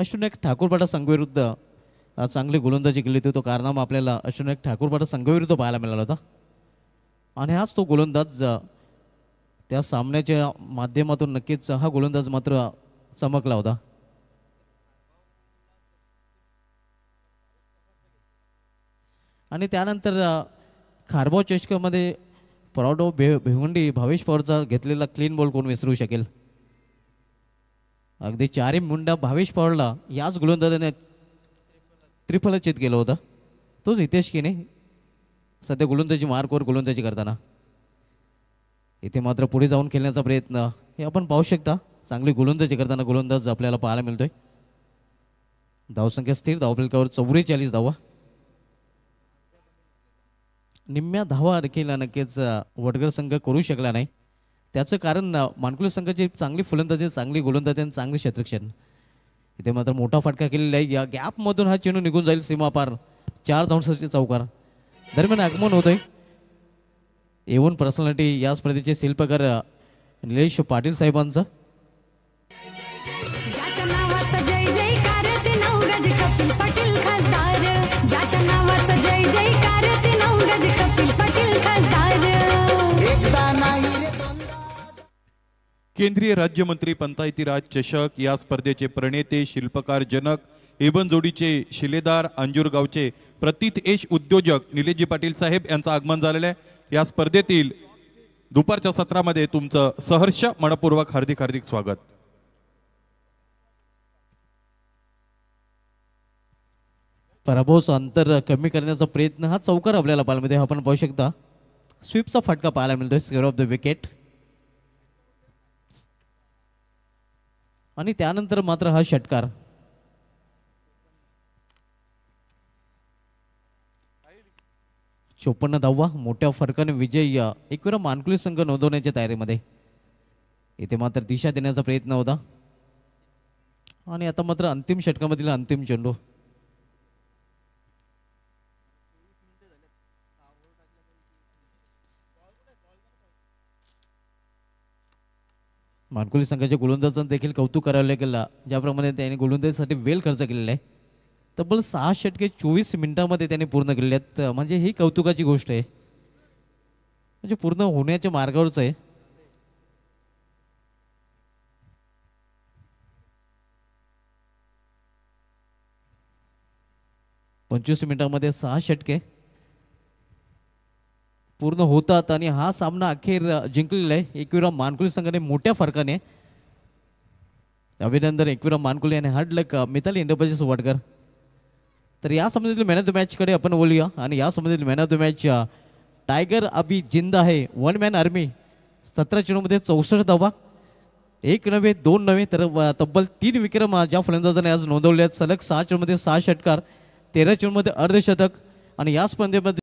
अश्विनायक ठाकूरपाटा संघविरुद्ध चांगली गोलंदाजी केली होती तो कारनामा आपल्याला अश्विनायक ठाकूरपाटा संघविरुद्ध पाहायला मिळाला होता आणि हाच तो गोलंदाज त्या सामन्याच्या माध्यमातून नक्कीच हा गोलंदाज मात्र चमकला होता आणि त्यानंतर खारबो चषकामध्ये प्रौढो भे भिवंडी भावेश पवारचा घेतलेला क्लीन बॉल कोण विसरू शकेल अगदी चारी मुंडा भावेश पवारला याच गोलंदाजाने त्रिफलचित केलं होतं तोच हितेश नाही सध्या गोलंदाजी मार्कवर गोलंदाजी करताना इथे मात्र पुढे जाऊन खेळण्याचा प्रयत्न हे आपण पाहू शकता चांगली गोलंदाजी करताना गोलंदाज आपल्याला पाहायला मिळतोय धावसंख्या स्थिर धावफलकावर चौवेचाळीस धावा निम्म्या धावा देखील नक्कीच वडगर संघ करू शकला नाही त्याचं कारण मानकुली संघाची चांगली फुलंदाजी चांगली गोलंदाजी आणि चांगले क्षेत्रक्षण इथे मात्र मोठा फटका केलेला आहे या गॅपमधून हा चेंडू निघून जाईल सीमापार चार धावसाठी चौकार दरम्यान आगमन होतंय एवन पर्सनॅलिटी या स्पर्धेचे शिल्पकार निलेश पाटील साहेबांचं केंद्रीय राज्यमंत्री पंचायती राज चषक या स्पर्धेचे प्रणेते शिल्पकार जनक जोडीचे शिलेदार अंजूरगावचे प्रतीत एश उद्योजक निलेजी पाटील साहेब यांचं आगमन झालेलं आहे या स्पर्धेतील दुपारच्या सत्रामध्ये तुमचं सहर्ष मनपूर्वक हार्दिक हार्दिक स्वागत पराभोस अंतर कमी करण्याचा प्रयत्न हा चौकार आपल्याला पाहायला मिळतो आपण पाहू शकता स्वीपचा फटका पाहायला मिळतोय स्केअर ऑफ द विकेट आणि त्यानंतर मात्र हा षटकार चोपन्न धावा मोठ्या फरकाने विजय एकवेळ मानकुली संघ नोंदवण्याच्या तयारीमध्ये इथे मात्र दिशा देण्याचा प्रयत्न होता आणि आता मात्र अंतिम षटकामधील अंतिम चेंडू मानकुली संघाच्या गोलंदाजांना देखील कौतुक करावं गेला ज्याप्रमाणे त्याने गोलंदाजीसाठी वेल खर्च केलेला आहे तब्बल सहा षटके चोवीस मिनिटामध्ये त्याने पूर्ण केले आहेत म्हणजे ही कौतुकाची गोष्ट आहे म्हणजे पूर्ण होण्याच्या मार्गावरच आहे पंचवीस मिनिटामध्ये सहा षटके पूर्ण होतात आणि हा सामना अखेर जिंकलेला आहे एकविराम मानकुली संघाने मोठ्या फरकाने अभिनंदन एकविराम मानकुली आणि हार्ड लक मिताली इंडोपाजी वाटकर तर या संबंधित मॅन ऑफ द मॅचकडे आपण बोलूया आणि या संबंधित man of the match Tiger अभी जिंद आहे वन मॅन आर्मी सतरा चेंडूमध्ये चौसष्ट धावा एक नवे दोन नव्हे तर तब्बल तीन विक्रम ज्या फलंदाजाने आज नोंदवले आहेत सलग सहा चेंडूमध्ये सहा षटकार तेरा चेंडूमध्ये अर्धशतक आणि या स्पर्धेमध्ये